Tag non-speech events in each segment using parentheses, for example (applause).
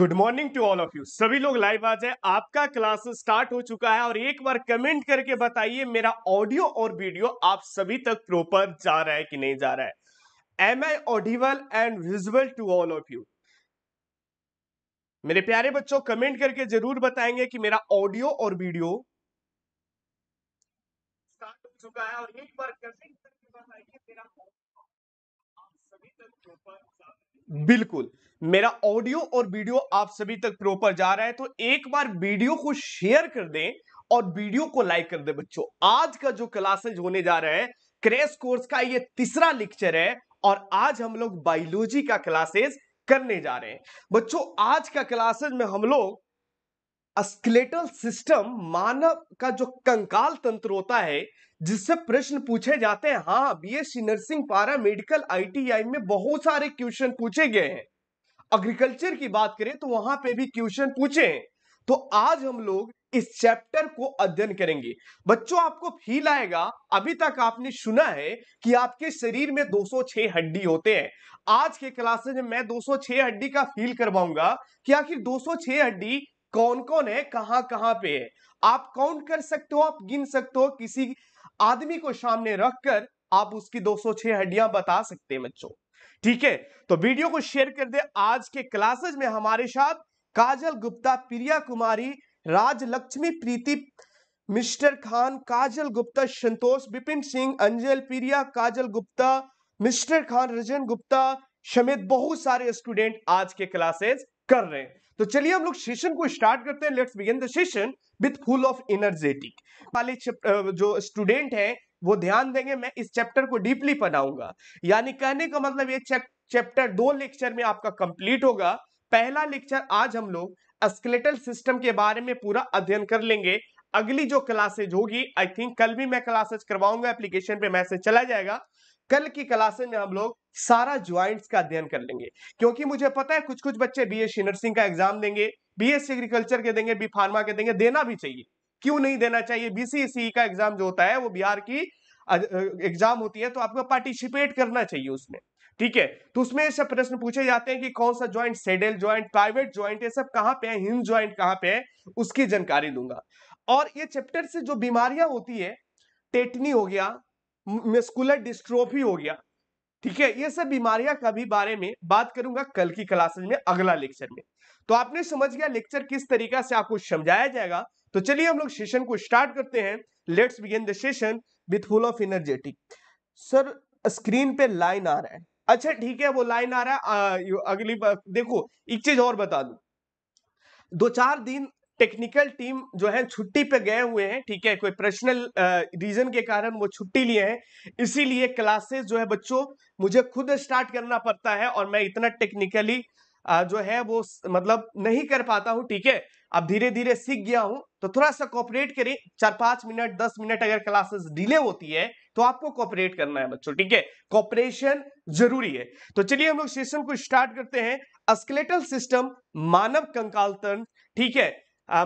Good morning to all of you सभी लोग live आ जाए आपका क्लास स्टार्ट हो चुका है और एक बार कमेंट करके बताइए मेरा ऑडियो और वीडियो आप सभी तक प्रॉपर जा रहा है कि नहीं जा रहा है M I audible and visual to all of you मेरे प्यारे बच्चों कमेंट करके जरूर बताएंगे कि मेरा ऑडियो और वीडियो स्टार्ट हो चुका है और एक बार कमेंट करके बताइए मेरा बिल्कुल मेरा ऑडियो और वीडियो आप सभी तक प्रॉपर जा रहा है तो एक बार वीडियो को शेयर कर दें और वीडियो को लाइक कर दें बच्चों आज का जो क्लासेज होने जा रहा है क्रैश कोर्स का ये तीसरा लेक्चर है और आज हम लोग बायोलॉजी का क्लासेज करने जा रहे हैं बच्चों आज का क्लासेज में हम लोग स्केलेटल सिस्टम मानव का जो कंकाल तंत्र होता है जिससे प्रश्न पूछे जाते हैं हाँ B S C nursing para medical ITI में बहुत सारे क्वेश्चन पूछे गए हैं एग्रीकल्चर की बात करें तो वहां पे भी क्वेश्चन पूछे हैं तो आज हम लोग इस चैप्टर को अध्ययन करेंगे बच्चों आपको फील आएगा अभी तक आपने सुना है कि आपके शरीर में 206 हड्डी होते हैं आज के क्लासेज में मैं 206 हड्डी का फील करवाऊंगा कि आखिर 206 हड्डी कौन कौन है कहाँ कहाँ पे है आप काउंट कर सकते हो आप गिन सकते हो किसी आदमी को सामने रखकर आप उसकी 206 हड्डियां बता सकते हैं बच्चों ठीक है तो वीडियो को शेयर कर दे आज के क्लासेज में हमारे साथ काजल गुप्ता प्रिया कुमारी राज लक्ष्मी प्रीति मिस्टर खान काजल गुप्ता संतोष बिपिन सिंह अंजल प्रिया काजल गुप्ता मिस्टर खान रजन गुप्ता समेत बहुत सारे स्टूडेंट आज के क्लासेस कर रहे हैं तो चलिए हम लोग सेशन को स्टार्ट करते हैं let's begin the session with full of energetic वाले जो स्टूडेंट है वो ध्यान देंगे मैं इस चैप्टर को डीपली पढ़ाऊंगा यानी कहने का मतलब ये चैप्टर दो लेक्चर में आपका कंप्लीट होगा पहला लेक्चर आज हम लोग स्केलेटल सिस्टम के बारे में पूरा अध्ययन कर लेंगे अगली जो क्लासेज होगी आई थिंक कल भी मैं क्लासेज करवाऊंगा एप्लीकेशन पे मैसेज चला जाएगा कल की क्लासेज में हम लोग सारा ज्वाइंट्स का अध्ययन कर लेंगे क्योंकि मुझे पता है कुछ कुछ बच्चे बी एस नर्सिंग का एग्जाम देंगे एस एग्रीकल्चर के देंगे बी फार्मा के देंगे देना भी चाहिए क्यों नहीं देना चाहिए बीसीसी e e का एग्जाम जो होता है वो बिहार की एग्जाम होती है तो आपको पार्टिसिपेट करना चाहिए उसमें ठीक है तो उसमें सब प्रश्न पूछे जाते हैं कि कौन सा ज्वाइंट सेडेल ज्वाइंट प्राइवेट ज्वाइंट ये सब कहाँ पे है हिंज ज्वाइंट कहाँ पे है उसकी जानकारी दूंगा और ये चैप्टर से जो बीमारियां होती है टेटनी हो गया मेस्कुलर डिस्ट्रोफी हो गया ठीक है ये सब बीमारियां कभी बारे में बात करूंगा कल की क्लासेज में अगला लेक्चर में तो आपने समझ गया लेक्चर किस तरीका से आपको समझाया जाएगा तो चलिए हम लोग सेशन को स्टार्ट करते हैं let's begin the session with full of energetic sir screen पे लाइन आ रहा है अच्छा ठीक है वो लाइन आ रहा है आ, अगली बार देखो एक चीज और बता दू दो चार दिन टेक्निकल टीम जो है छुट्टी पे गए हुए हैं ठीक है कोई पर्सनल रीजन के कारण वो छुट्टी लिए हैं इसीलिए क्लासेस जो है बच्चों मुझे खुद स्टार्ट करना पड़ता है और मैं इतना टेक्निकली जो है वो मतलब नहीं कर पाता हूँ ठीक है अब धीरे धीरे सीख गया हूँ तो थोड़ा सा कॉपरेट करें चार पांच मिनट दस मिनट अगर क्लासेस डिले होती है तो आपको कॉपरेट करना है बच्चों ठीक है कॉपरेशन जरूरी है तो चलिए हम लोग सेशन को स्टार्ट करते हैं अस्केलेटल सिस्टम मानव कंकालतन ठीक है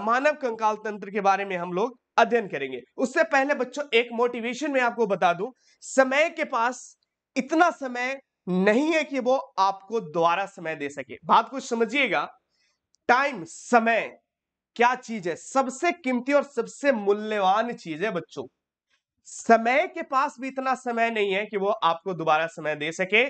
मानव कंकाल तंत्र के बारे में हम लोग अध्ययन करेंगे उससे पहले बच्चों एक मोटिवेशन में आपको बता दूं समय के पास इतना समय नहीं है कि वो आपको दोबारा समय दे सके बात को समझिएगा टाइम समय क्या चीज है सबसे कीमती और सबसे मूल्यवान चीज है बच्चों समय के पास भी इतना समय नहीं है कि वो आपको दोबारा समय दे सके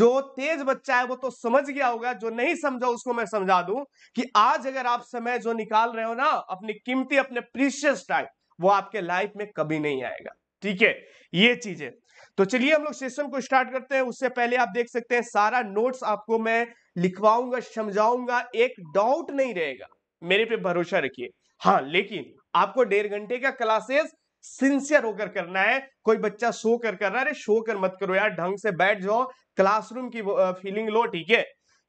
जो तेज बच्चा है वो तो समझ गया होगा जो नहीं समझा उसको मैं समझा दूं कि आज अगर आप समय जो निकाल रहे हो ना अपनी कीमती अपने प्रीशियस टाइम वो आपके लाइफ में कभी नहीं आएगा ठीक है ये चीजें तो चलिए हम लोग सेशन को स्टार्ट करते हैं उससे पहले आप देख सकते हैं सारा नोट्स आपको मैं लिखवाऊंगा समझाऊंगा एक डाउट नहीं रहेगा मेरे पे भरोसा रखिए हाँ लेकिन आपको डेढ़ घंटे का क्लासेस सिंसियर होकर करना है कोई बच्चा शो कर कर रहा है शो कर मत करो यार ढंग से बैठ जाओ क्लासरूम की फीलिंग लो ठीक है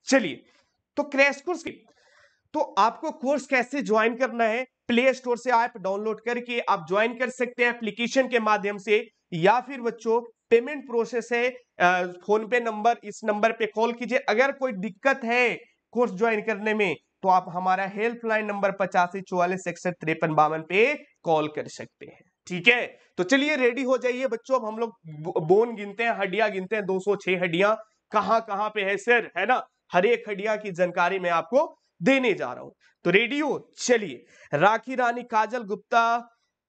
चलिए तो क्रैश कोर्स की तो आपको कोर्स कैसे ज्वाइन करना है प्ले स्टोर से ऐप डाउनलोड करके आप ज्वाइन कर सकते हैं एप्लीकेशन के माध्यम से या फिर बच्चों पेमेंट प्रोसेस है फोन पे नंबर इस नंबर पे कॉल कीजिए अगर कोई दिक्कत है कोर्स ज्वाइन करने में तो आप हमारा हेल्पलाइन नंबर पचासी चौवालीस इकसठ तिरपन बावन पे कॉल कर सकते हैं ठीक है तो चलिए रेडी हो जाइए बच्चों अब हम लोग बोन गिनते हैं हड्डियां गिनते हैं 206 हड्डियां कहां कहां पे है सर है ना हर एक हड्डिया की जानकारी मैं आपको देने जा रहा हूं तो रेडियो चलिए राखी रानी काजल गुप्ता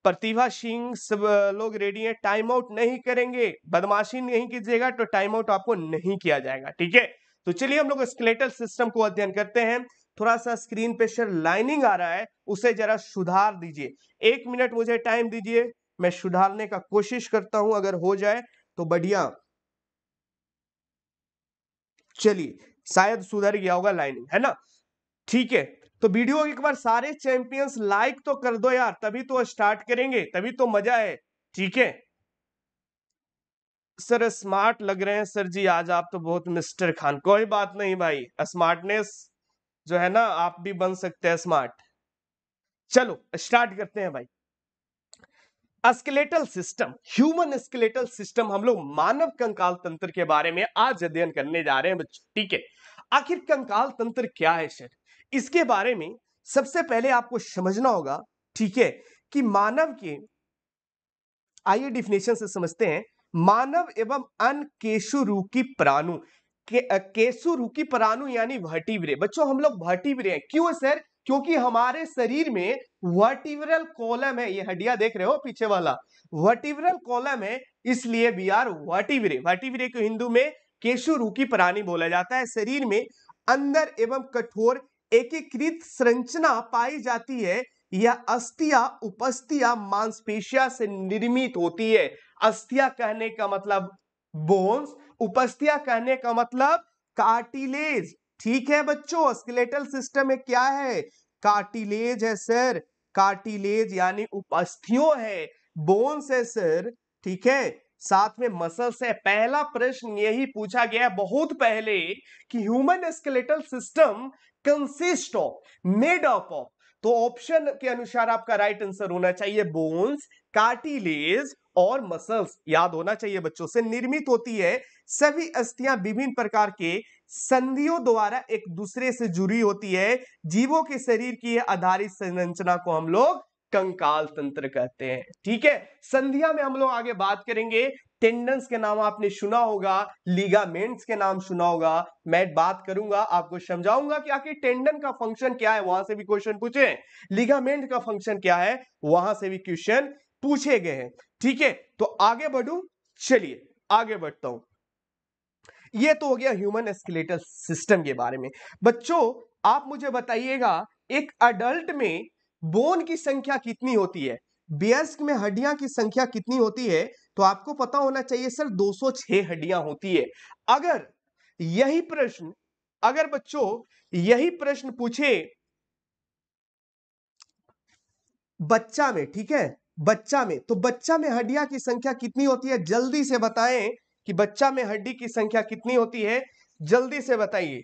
प्रतिभा सिंह सब लोग रेडी हैं टाइम आउट नहीं करेंगे बदमाशी नहीं कीजिएगा तो टाइम आउट आपको नहीं किया जाएगा ठीक है तो चलिए हम लोग स्केलेटल सिस्टम को अध्ययन करते हैं थोड़ा सा स्क्रीन पे सर लाइनिंग आ रहा है उसे जरा सुधार दीजिए एक मिनट मुझे टाइम दीजिए मैं सुधारने का कोशिश करता हूं अगर हो जाए तो बढ़िया चलिए शायद सुधर गया होगा लाइनिंग है ना ठीक है तो वीडियो एक बार सारे चैंपियंस लाइक तो कर दो यार तभी तो स्टार्ट करेंगे तभी तो मजा है ठीक है सर स्मार्ट लग रहे हैं सर जी आज आप तो बहुत मिस्टर खान कोई बात नहीं भाई स्मार्टनेस जो है ना आप भी बन सकते हैं स्मार्ट चलो स्टार्ट करते हैं भाई skeletal system human skeletal system हम लोग मानव कंकाल तंत्र के बारे में आज अध्ययन करने जा रहे हैं बच्चों ठीक है आखिर कंकाल तंत्र क्या है सर इसके बारे में सबसे पहले आपको समझना होगा ठीक है कि मानव के आइए डिफिनेशन से समझते हैं मानव एवं अनकेशुरू की प्राणु के, केसु रुकी पराणु यानी वर्टिब्रे बच्चों हम लोग वर्टिब्रे हैं क्यों सर क्योंकि हमारे शरीर में वर्टिब्रल कॉलम है ये हड्डिया देख रहे हो पीछे वाला वर्टिब्रल कॉलम है इसलिए वी आर वर्टिब्रे वर्टिब्रे को हिंदू में केशु रूकी प्राणी बोला जाता है शरीर में अंदर एवं कठोर एकीकृत संरचना पाई जाती है यह अस्थिया उपस्थिया मांसपेशिया से निर्मित होती है अस्थिया कहने का मतलब बोन्स उपस्थिया कहने का मतलब कार्टिलेज ठीक है बच्चों स्केलेटल सिस्टम में क्या है कार्टिलेज है सर कार्टिलेज यानी उपस्थियों है बोन्स है सर ठीक है साथ में मसल्स है पहला प्रश्न यही पूछा गया बहुत पहले कि human skeletal system consist of made up of तो ऑप्शन के अनुसार आपका राइट आंसर होना चाहिए बोन्स कार्टिलेज और मसल्स याद होना चाहिए बच्चों से निर्मित होती है सभी अस्थियां विभिन्न प्रकार के संधियों द्वारा एक दूसरे से जुड़ी होती है जीवों के शरीर की आधारित संरचना को हम लोग कंकाल तंत्र कहते हैं ठीक है संधिया में हम लोग आगे बात करेंगे टेंडन्स के नाम आपने सुना होगा लीगामेंट्स के नाम सुना होगा मैं बात करूंगा आपको समझाऊंगा कि आखिर टेंडन का फंक्शन क्या है वहां से भी क्वेश्चन पूछे लीगामेंट का फंक्शन क्या है वहां से भी क्वेश्चन पूछे गए हैं ठीक है तो आगे बढ़ू चलिए आगे बढ़ता हूं ये तो हो गया ह्यूमन एस्केलेटर सिस्टम के बारे में बच्चों आप मुझे बताइएगा एक अडल्ट में बोन की संख्या कितनी होती है बियर्स में हड्डियां की संख्या कितनी होती है तो आपको पता होना चाहिए सर 206 हड्डियां होती है अगर यही प्रश्न अगर बच्चों यही प्रश्न पूछे बच्चा में ठीक है बच्चा में तो बच्चा में हड्डियां की संख्या कितनी होती है जल्दी से बताएं कि बच्चा में हड्डी की संख्या कितनी होती है जल्दी से बताइए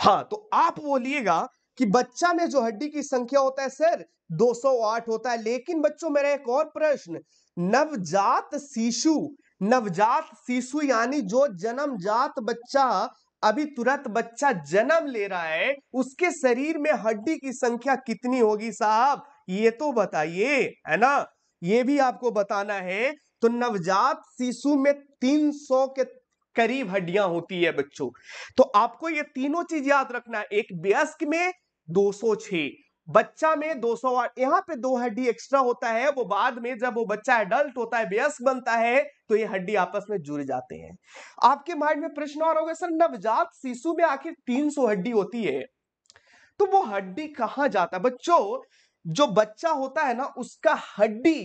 हाँ तो आप बोलिएगा कि बच्चा में जो हड्डी की संख्या होता है सर 208 होता है लेकिन बच्चों मेरा एक और प्रश्न नवजात शिशु नवजात शिशु यानी जो जन्मजात बच्चा अभी तुरंत बच्चा जन्म ले रहा है उसके शरीर में हड्डी की संख्या कितनी होगी साहब ये तो बताइए है ना ये भी आपको बताना है तो नवजात शिशु में 300 के करीब हड्डियां होती है बच्चों तो आपको ये तीनों चीज याद रखना है एक व्यस्क में 206 बच्चा में 200 वाट यहां पे दो हड्डी एक्स्ट्रा होता है वो बाद में जब वो बच्चा एडल्ट होता है व्यस्क बनता है तो ये हड्डी आपस में जुड़ जाते हैं आपके माइंड में प्रश्न और होगा सर नवजात शिशु में आखिर 300 हड्डी होती है तो वो हड्डी कहां जाता है बच्चों जो बच्चा होता है ना उसका हड्डी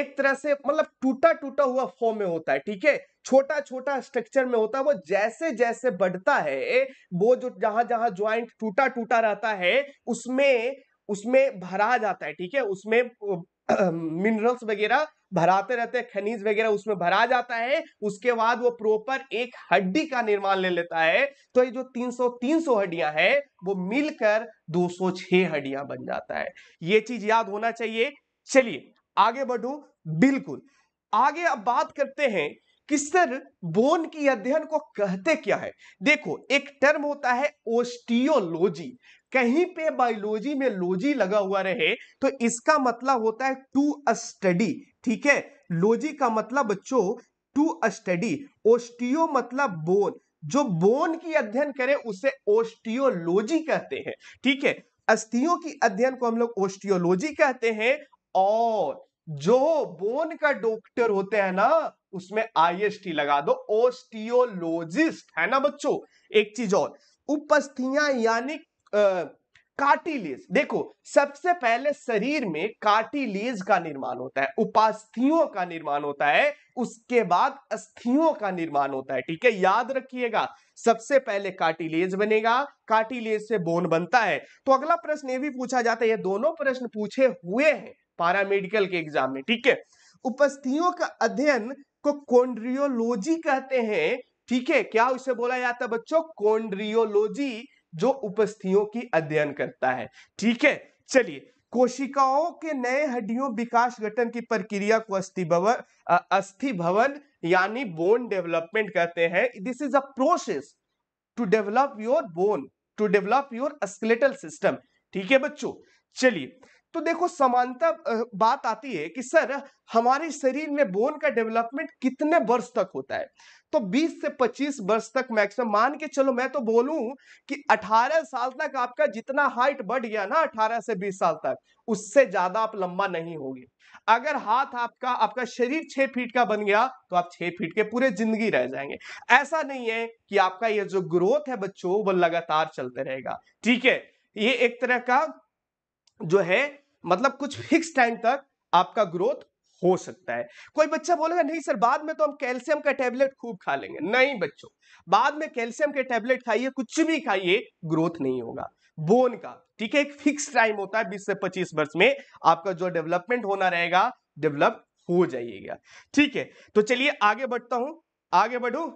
एक तरह से मतलब टूटा टूटा हुआ फॉर्म में होता है ठीक है छोटा छोटा स्ट्रक्चर में होता है वो जैसे जैसे बढ़ता है वो जो जहां जहां ज्वाइंट टूटा टूटा रहता है उसमें उसमें भरा जाता है ठीक है उसमें मिनरल्स वगैरह भराते रहते हैं खनिज वगैरह उसमें भरा जाता है उसके बाद वो प्रॉपर एक हड्डी का निर्माण ले लेता है तो ये जो 300 300 हड्डियां हैं वो मिलकर 206 हड्डियां बन जाता है ये चीज याद होना चाहिए चलिए आगे बढ़ू बिल्कुल आगे अब बात करते हैं कि सर बोन की अध्ययन को कहते क्या है देखो एक टर्म होता है ओस्टियोलॉजी कहीं पे बायोलॉजी में लॉजी लगा हुआ रहे तो इसका मतलब होता है टू स्टडी ठीक है लॉजी का मतलब बच्चों टू स्टडी ओस्टियो मतलब बोन जो बोन की अध्ययन करे उसे ओस्टियोलॉजी कहते हैं ठीक है अस्थियों की अध्ययन को हम लोग ओस्टियोलॉजी कहते हैं और जो बोन का डॉक्टर होते हैं ना उसमें आईएसटी लगा दो ओस्टियोलॉजिस्ट है ना बच्चों एक चीज और उपस्थियां यानी कार्टिलेज देखो सबसे पहले शरीर में कार्टिलेज का निर्माण होता है उपास्थियों का निर्माण होता है उसके बाद अस्थियों का निर्माण होता है ठीक है याद रखिएगा सबसे पहले कार्टिलेज बनेगा कार्टिलेज से बोन बनता है तो अगला प्रश्न ये भी पूछा जाता है ये दोनों प्रश्न पूछे हुए हैं पारा मेडिकल के एग्जाम में ठीक है उपस्थियों का अध्ययन को कोंड्रियोलॉजी कहते हैं ठीक है क्या उसे बोला जाता है बच्चों कोंड्रियोलॉजी जो उपस्थियों की अध्ययन करता है ठीक है चलिए कोशिकाओं के नए हड्डियों विकास गठन की प्रक्रिया को अस्थि भवन अस्थि भवन यानी बोन डेवलपमेंट कहते हैं this is a process to develop your bone to develop your skeletal system ठीक है बच्चों चलिए तो देखो समानता बात आती है कि सर हमारे शरीर में बोन का डेवलपमेंट कितने वर्ष तक होता है तो 20 से 25 वर्ष तक मैक्सिमम मान के चलो मैं तो बोलूं कि 18 साल तक आपका जितना हाइट बढ़ गया ना 18 से 20 साल तक उससे ज्यादा आप लंबा नहीं होगी अगर हाथ आपका आपका शरीर छह फीट का बन गया तो आप छह फीट के पूरे जिंदगी रह जाएंगे ऐसा नहीं है कि आपका ये जो ग्रोथ है बच्चों वो लगातार चलते रहेगा ठीक है ये एक तरह का जो है मतलब कुछ फिक्स टाइम तक आपका ग्रोथ हो सकता है कोई बच्चा बोलेगा नहीं सर बाद में तो हम कैल्शियम का टैबलेट खूब खा लेंगे नहीं बच्चों बाद में कैल्शियम के टैबलेट खाइए कुछ भी खाइए ग्रोथ नहीं होगा बोन का ठीक है एक फिक्स टाइम होता है 20 से 25 वर्ष में आपका जो डेवलपमेंट होना रहेगा डेवलप हो जाइएगा ठीक है तो चलिए आगे बढ़ता हूं आगे बढ़ू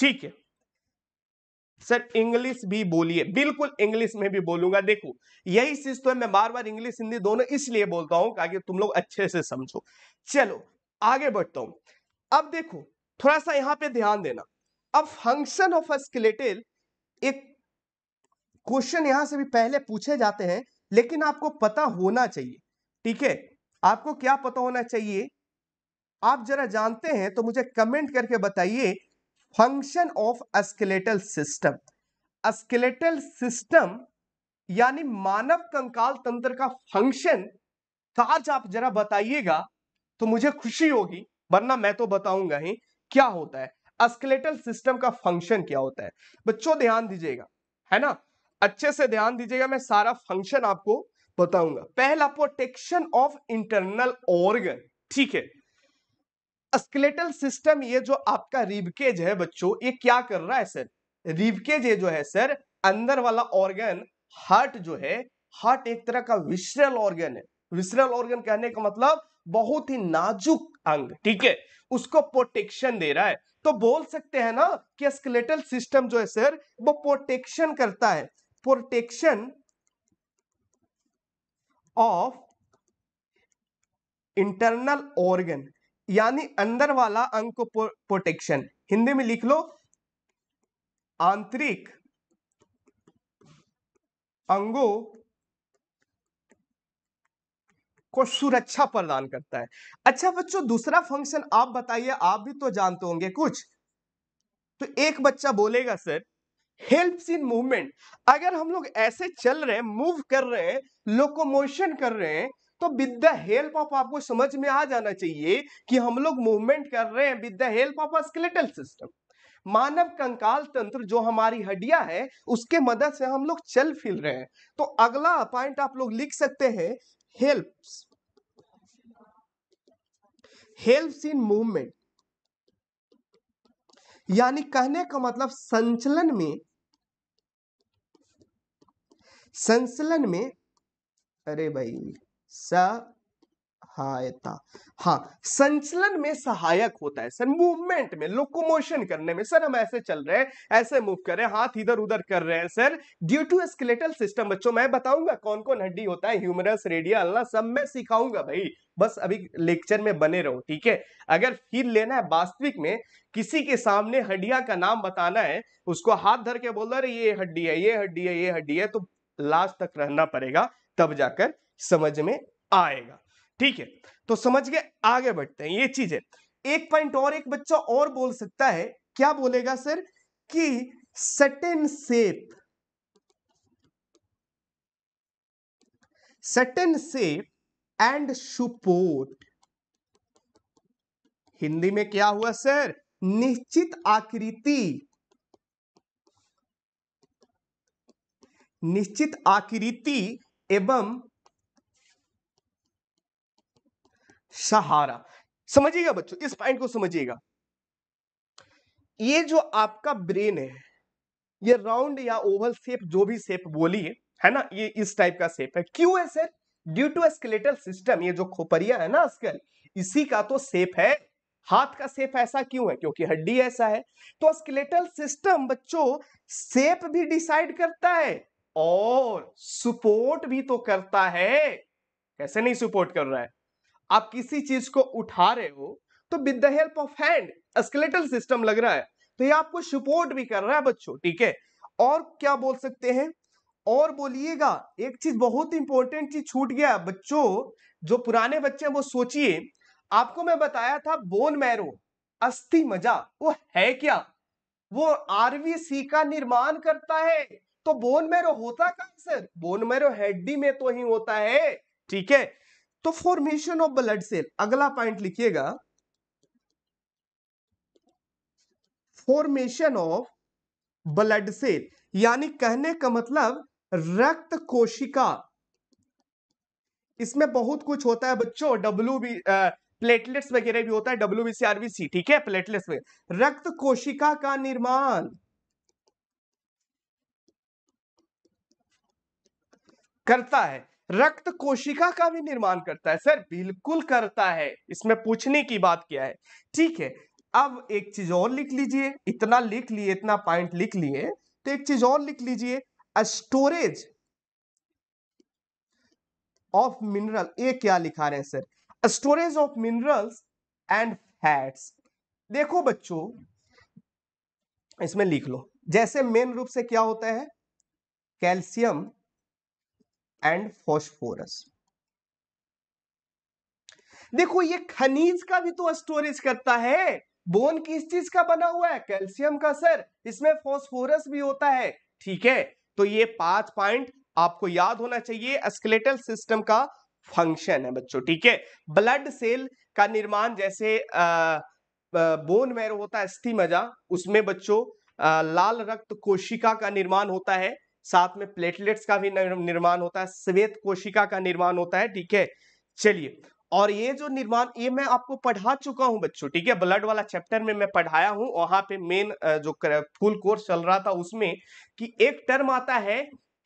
ठीक है सर इंग्लिश भी बोलिए बिल्कुल इंग्लिश में भी बोलूंगा देखो यही चीज तो मैं बार बार इंग्लिश हिंदी दोनों इसलिए बोलता हूं ताकि तुम लोग अच्छे से समझो चलो आगे बढ़ता हूं अब देखो थोड़ा सा यहाँ पे ध्यान देना अब फंक्शन ऑफ स्केलेटल एक क्वेश्चन यहां से भी पहले पूछे जाते हैं लेकिन आपको पता होना चाहिए ठीक है आपको क्या पता होना चाहिए आप जरा जानते हैं तो मुझे कमेंट करके बताइए function of skeletal system skeletal system यानी मानव कंकाल तंत्र का फंक्शन तो आज आप जरा बताइएगा तो मुझे खुशी होगी वरना मैं तो बताऊंगा ही क्या होता है अस्केलेटल सिस्टम का फंक्शन क्या होता है बच्चों ध्यान दीजिएगा है ना अच्छे से ध्यान दीजिएगा मैं सारा फंक्शन आपको बताऊंगा पहला प्रोटेक्शन ऑफ इंटरनल ऑर्गन ठीक है स्केलेटल सिस्टम ये जो आपका रिबकेज है बच्चों ये क्या कर रहा है सर रिबकेज ये जो है सर अंदर वाला ऑर्गन हार्ट जो है हार्ट एक तरह का विश्रल ऑर्गन है विसरल ऑर्गन कहने का मतलब बहुत ही नाजुक अंग ठीक है उसको प्रोटेक्शन दे रहा है तो बोल सकते हैं ना कि स्केलेटल सिस्टम जो है सर वो प्रोटेक्शन करता है प्रोटेक्शन ऑफ इंटरनल ऑर्गन यानी अंदर वाला अंग को प्रोटेक्शन हिंदी में लिख लो आंतरिक अंगों को सुरक्षा प्रदान करता है अच्छा बच्चों दूसरा फंक्शन आप बताइए आप भी तो जानते होंगे कुछ तो एक बच्चा बोलेगा सर हेल्प इन मूवमेंट अगर हम लोग ऐसे चल रहे हैं मूव कर रहे हैं लोकोमोशन कर रहे हैं तो विद द हेल्प ऑफ आपको समझ में आ जाना चाहिए कि हम लोग मूवमेंट कर रहे हैं with the help of skeletal system मानव कंकाल तंत्र जो हमारी हड्डियां है उसके मदद से हम लोग चल फिर रहे हैं तो अगला पॉइंट आप लोग लिख सकते हैं हेल्प हेल्प इन मूवमेंट यानी कहने का मतलब संचलन में संचलन में अरे भाई सहायता हाँ संचलन में सहायक होता है सर मूवमेंट में लोकोमोशन करने में सर हम ऐसे चल रहे हैं ऐसे मूव कर रहे हैं हाथ इधर उधर कर रहे हैं sir due to skeletal system बच्चों मैं बताऊंगा कौन कौन हड्डी होता है ह्यूमरस रेडिया अल्लाह सब मैं सिखाऊंगा भाई बस अभी लेक्चर में बने रहो ठीक है अगर फिर लेना है वास्तविक में किसी के सामने हड्डिया का नाम बताना है उसको हाथ धर के बोल रहे ये हड्डी है ये हड्डी है ये हड्डी है तो लास्ट तक रहना पड़ेगा तब जाकर समझ में आएगा ठीक है तो समझ के आगे बढ़ते हैं ये चीज है एक पॉइंट और एक बच्चा और बोल सकता है क्या बोलेगा सर कि certain shape certain shape and support Hindi में क्या हुआ सर निश्चित आकृति निश्चित आकृति एवं सहारा समझिएगा बच्चों इस पॉइंट को समझिएगा ये जो आपका ब्रेन है ये राउंड या ओवल शेप जो भी शेप बोलिए है ना ये इस टाइप का शेप है क्यों है sir due to skeletal system ये जो खोपरिया है ना आजकल इसी का तो सेप है हाथ का सेप ऐसा क्यों है क्योंकि हड्डी ऐसा है तो स्केलेटल सिस्टम बच्चों सेप भी डिसाइड करता है और सपोर्ट भी तो करता है कैसे नहीं सपोर्ट कर रहा है आप किसी चीज को उठा रहे हो तो with the help of hand skeletal system लग रहा है तो ये आपको सपोर्ट भी कर रहा है बच्चों ठीक है और क्या बोल सकते हैं और बोलिएगा एक चीज बहुत इंपॉर्टेंट चीज छूट गया बच्चों जो पुराने बच्चे हैं वो सोचिए आपको मैं बताया था बोन मैरो अस्थि मजा वो है क्या वो आरवीसी का निर्माण करता है तो बोन मैरो होता कहां सर बोन मैरो हड्डी में तो ही होता है ठीक है तो फॉर्मेशन ऑफ ब्लड सेल अगला पॉइंट लिखिएगा फॉर्मेशन ऑफ ब्लड सेल यानी कहने का मतलब रक्त कोशिका इसमें बहुत कुछ होता है बच्चों डब्ल्यू बी प्लेटलेट्स वगैरह भी होता है W B C R B C ठीक है प्लेटलेट्स में रक्त कोशिका का निर्माण करता है रक्त कोशिका का भी निर्माण करता है सर बिल्कुल करता है इसमें पूछने की बात क्या है ठीक है अब एक चीज और लिख लीजिए इतना लिख लिए इतना पॉइंट लिख लिए तो एक चीज और लिख लीजिए स्टोरेज ऑफ मिनरल ये क्या लिखा रहे हैं sir storage of minerals and fats देखो बच्चों इसमें लिख लो जैसे मेन रूप से क्या होता है कैल्शियम एंड फॉस्फोरस देखो ये खनिज का भी तो स्टोरेज करता है बोन किस चीज का बना हुआ है कैल्शियम का सर इसमें फॉस्फोरस भी होता है ठीक है तो ये पांच पॉइंट आपको याद होना चाहिए स्केलेटल सिस्टम का फंक्शन है बच्चों ठीक है ब्लड सेल का निर्माण जैसे आ, बोन मैरो होता है अस्थि मजा उसमें बच्चों लाल रक्त कोशिका का निर्माण होता है साथ में प्लेटलेट्स का भी निर्माण होता है श्वेत कोशिका का निर्माण होता है ठीक है चलिए और ये जो निर्माण ये मैं आपको पढ़ा चुका हूं बच्चों ठीक है ब्लड वाला चैप्टर में मैं पढ़ाया हूं वहां पे मेन जो फुल कोर्स चल रहा था उसमें कि एक टर्म आता है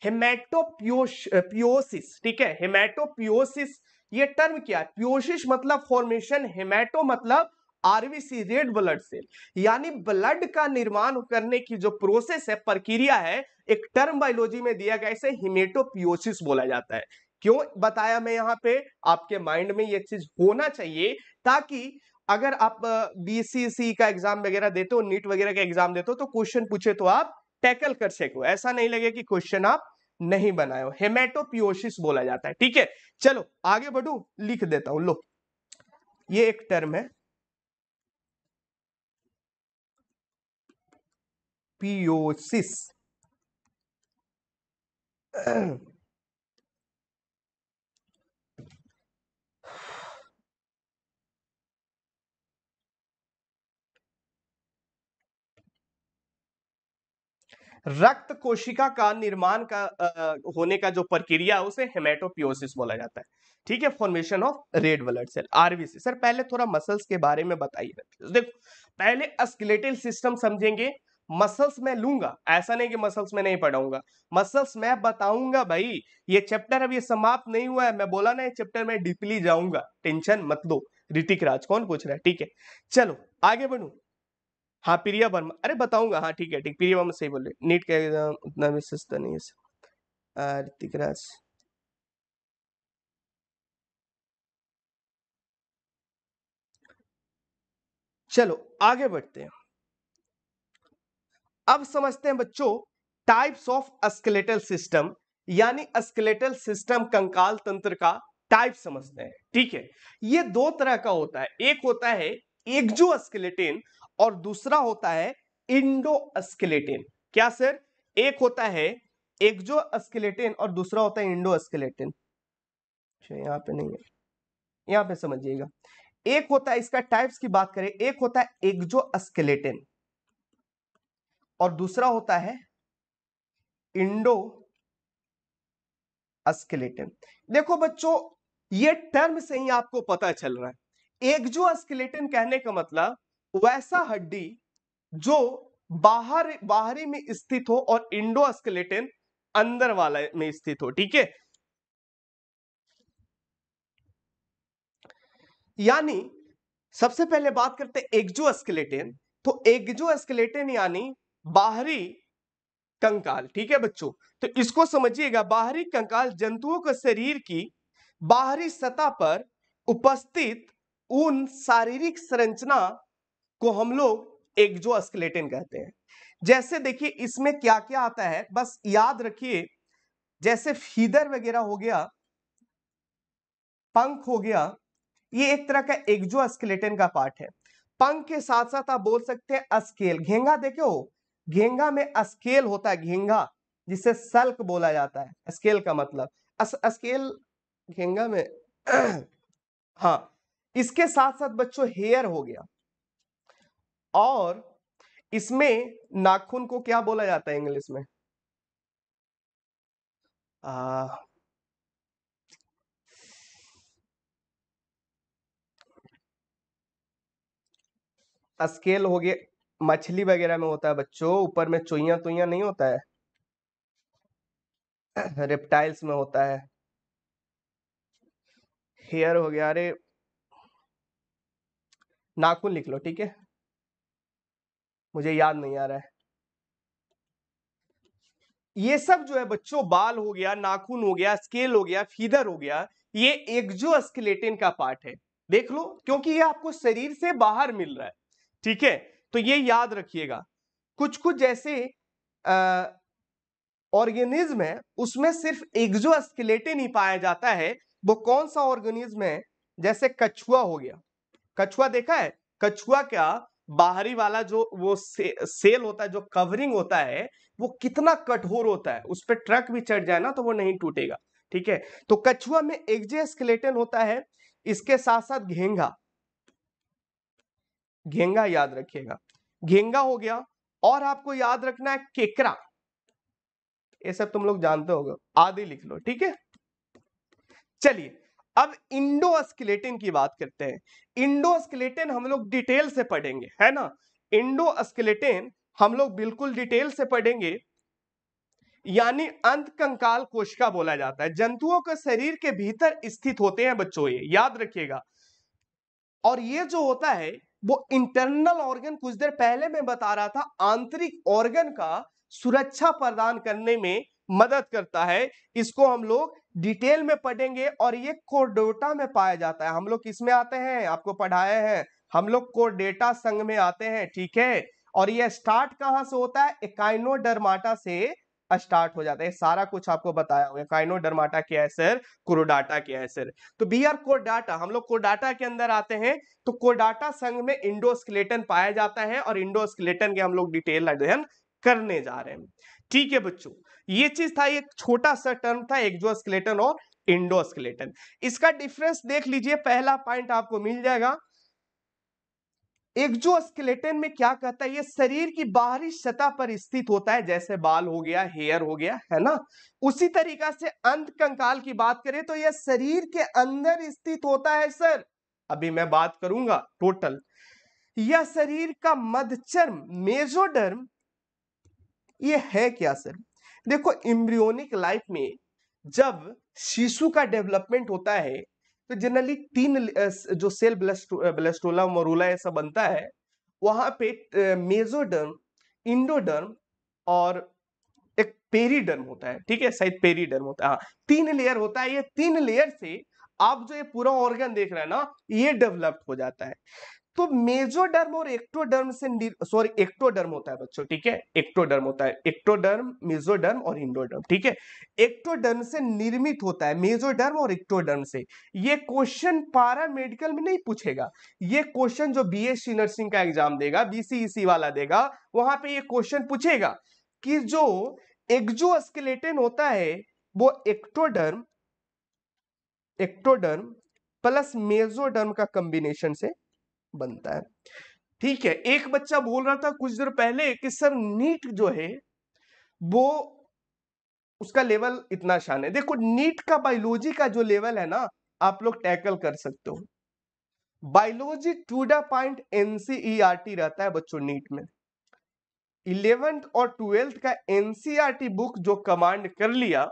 हेमेटोपियोसिस ठीक है हेमेटोपियोसिस ये टर्म क्या है प्योशिस मतलब फॉर्मेशन हेमेटो मतलब आरबीसी रेड ब्लड सेल यानी ब्लड का निर्माण करने की जो प्रोसेस है प्रक्रिया है एक टर्म बायोलॉजी में दिया गया इसे हिमेटोपियोसिस बोला जाता है क्यों बताया मैं यहाँ पे आपके माइंड में ये चीज होना चाहिए ताकि अगर आप बीसीसी का एग्जाम वगैरह देते हो नीट वगैरह का एग्जाम देते हो तो क्वेश्चन पूछे तो आप टैकल कर सको ऐसा नहीं लगे कि क्वेश्चन आप नहीं बनाए हेमेटोपियोसिस बोला जाता है ठीक है चलो आगे बढ़ू लिख देता हूं लो ये एक टर्म है (clears throat) रक्त कोशिका का निर्माण का आ, होने का जो प्रक्रिया है उसे हेमेटोपियोसिस बोला जाता है ठीक है formation of red blood cell RBC sir पहले थोड़ा मसल्स के बारे में बताइए देखो पहले स्केलेटल सिस्टम समझेंगे मसल्स मैं लूंगा ऐसा नहीं कि मसल्स में नहीं पढ़ाऊंगा मसल्स मैं बताऊंगा भाई ये चैप्टर अब ये समाप्त नहीं हुआ है मैं बोला ना ये चैप्टर में डीपली जाऊंगा टेंशन मत लो ऋतिक राज कौन पूछ रहा है ठीक है चलो आगे बढ़ू हाँ प्रिया वर्मा अरे बताऊंगा हाँ ठीक है ठीक प्रिया वर्मा सही बोल रहे नीट का एग्जाम उतना भी सस्ता नहीं है ऋतिक राज चलो आगे बढ़ते हैं अब समझते हैं बच्चों टाइप्स ऑफ अस्केलेटल सिस्टम यानी अस्केलेटल सिस्टम कंकाल तंत्र का टाइप समझते हैं ठीक है ये दो तरह का होता है एक होता है एक्जो अस्केलेटिन और दूसरा होता है इंडो अस्केलेटिन क्या सर एक होता है एक्जो अस्केलेटिन और दूसरा होता है इंडो अस्केलेटिन यहां पे नहीं है यहां पे समझिएगा एक होता है इसका टाइप्स की बात करें एक होता है एक्जो अस्केलेटिन और दूसरा होता है इंडो अस्केलेटन देखो बच्चों ये टर्म से ही आपको पता चल रहा है एक जो अस्केलेटन कहने का मतलब वैसा हड्डी जो बाहर बाहरी में स्थित हो और इंडो अस्केलेटन अंदर वाला में स्थित हो ठीक है यानी सबसे पहले बात करते हैं एक्जो एस्केलेटन तो एक्जो एस्केलेटन यानी बाहरी कंकाल ठीक है बच्चों तो इसको समझिएगा बाहरी कंकाल जंतुओं के शरीर की बाहरी सतह पर उपस्थित उन शारीरिक संरचना को हम लोग एक्जोस्केलेटन कहते हैं जैसे देखिए इसमें क्या क्या आता है बस याद रखिए जैसे फीदर वगैरह हो गया पंख हो गया ये एक तरह का एक्जोस्केलेटन का पार्ट है पंख के साथ साथ आप बोल सकते हैं स्केल घेंगा देखे हो घेंगा में अस्केल होता है घेंगा जिसे सल्क बोला जाता है स्केल का मतलब अस, अस्केल घेंगा में (clears throat) हाँ इसके साथ साथ बच्चों हेयर हो गया और इसमें नाखून को क्या बोला जाता है इंग्लिश में आ, अस्केल हो गया मछली वगैरह में होता है बच्चों ऊपर में चोइया तुइया नहीं होता है रेप्टाइल्स (clears throat) में होता है हेयर हो गया अरे नाखून लिख लो ठीक है मुझे याद नहीं आ रहा है ये सब जो है बच्चों बाल हो गया नाखून हो गया स्केल हो गया फीदर हो गया ये एक्जो स्केलेटिन का पार्ट है देख लो क्योंकि ये आपको शरीर से बाहर मिल रहा है ठीक है तो ये याद रखिएगा कुछ कुछ जैसे ऑर्गेनिज्म है उसमें सिर्फ एक्जोस्केलेटन ही पाया जाता है वो कौन सा ऑर्गेनिज्म है जैसे कछुआ हो गया कछुआ देखा है कछुआ का बाहरी वाला जो वो से, सेल होता है जो कवरिंग होता है वो कितना कठोर होता है उस पर ट्रक भी चढ़ जाए ना तो वो नहीं टूटेगा ठीक है तो कछुआ में एक्जेस्केलेटन होता है इसके साथ साथ घेंगा घेंगा याद रखिएगा घेंगा हो गया और आपको याद रखना है केकरा ये सब तुम लोग जानते हो आदि लिख लो ठीक है चलिए अब इंडो स्केलेटिन की बात करते हैं इंडो हम लोग डिटेल से पढ़ेंगे है ना इंडो स्केलेटिन हम लोग बिल्कुल डिटेल से पढ़ेंगे यानी अंत कंकाल कोशिका बोला जाता है जंतुओं के शरीर के भीतर स्थित होते हैं बच्चों ये याद रखिएगा और ये जो होता है वो इंटरनल ऑर्गन कुछ देर पहले मैं बता रहा था आंतरिक ऑर्गन का सुरक्षा प्रदान करने में मदद करता है इसको हम लोग डिटेल में पढ़ेंगे और ये कोडोटा में पाया जाता है हम लोग किस में आते हैं आपको पढ़ाए हैं हम लोग कोडेटा संघ में आते हैं ठीक है और ये स्टार्ट कहां से होता है इकाइनोडर्माटा से स्टार्ट हो जाता है सारा कुछ आपको बताया हुआ है काइनो डरमाटा क्या है सर कोरोडाटा क्या है सर तो बी आर कोडाटा हम लोग कोडाटा के अंदर आते हैं तो कोडाटा संघ में इंडोस्केलेटन पाया जाता है और इंडोस्केलेटन के हम लोग डिटेल अध्ययन करने जा रहे हैं ठीक है बच्चों ये चीज था एक छोटा सा टर्म था एक्जोस्केलेटन और इंडोस्केलेटन इसका डिफरेंस देख लीजिए पहला पॉइंट आपको मिल जाएगा एक्जोस्केलेटन में क्या कहता है ये शरीर की बाहरी सतह पर स्थित होता है जैसे बाल हो गया हेयर हो गया है ना उसी तरीका से अंत कंकाल की बात करें तो यह शरीर के अंदर स्थित होता है सर अभी मैं बात करूंगा टोटल यह शरीर का मध्यचर्म मेजोडर्म ये है क्या सर देखो इम्ब्रियोनिक लाइफ में जब शिशु का डेवलपमेंट होता है तो जनरली तीन जो सेल ब्लेस्टोला मोरूला ऐसा बनता है वहां पे मेजोडर्म इंडोडर्म और एक पेरीडर्म होता है ठीक है शायद पेरीडर्म होता है हाँ तीन लेयर होता है ये तीन लेयर से आप जो ये पूरा ऑर्गन देख रहे हैं ना ये डेवलप्ड हो जाता है तो मेजोडर्म और एक्टोडर्म से सॉरी एक्टोडर्म होता है बच्चों ठीक है एक्टोडर्म होता है एक्टोडर्म मेजोडर्म और इंडोडर्म ठीक है एक्टोडर्म से निर्मित होता है मेजोडर्म और एक्टोडर्म से ये क्वेश्चन पारा मेडिकल में नहीं पूछेगा ये क्वेश्चन जो बी एस नर्सिंग का एग्जाम देगा बीसीईसी e वाला देगा वहां पर यह क्वेश्चन पूछेगा कि जो एक्जो स्केलेटन होता है वो एक्टोडर्म एक्टोडर्म प्लस मेजोडर्म का कंबिनेशन से बनता है ठीक है एक बच्चा बोल रहा था कुछ देर पहले कि सर नीट जो है वो उसका लेवल इतना शान है देखो नीट का बायोलॉजी का जो लेवल है ना आप लोग टैकल कर सकते हो biology to the point NCERT रहता है बच्चों नीट में इलेवेंथ और ट्वेल्थ का एनसीईआरटी बुक जो कमांड कर लिया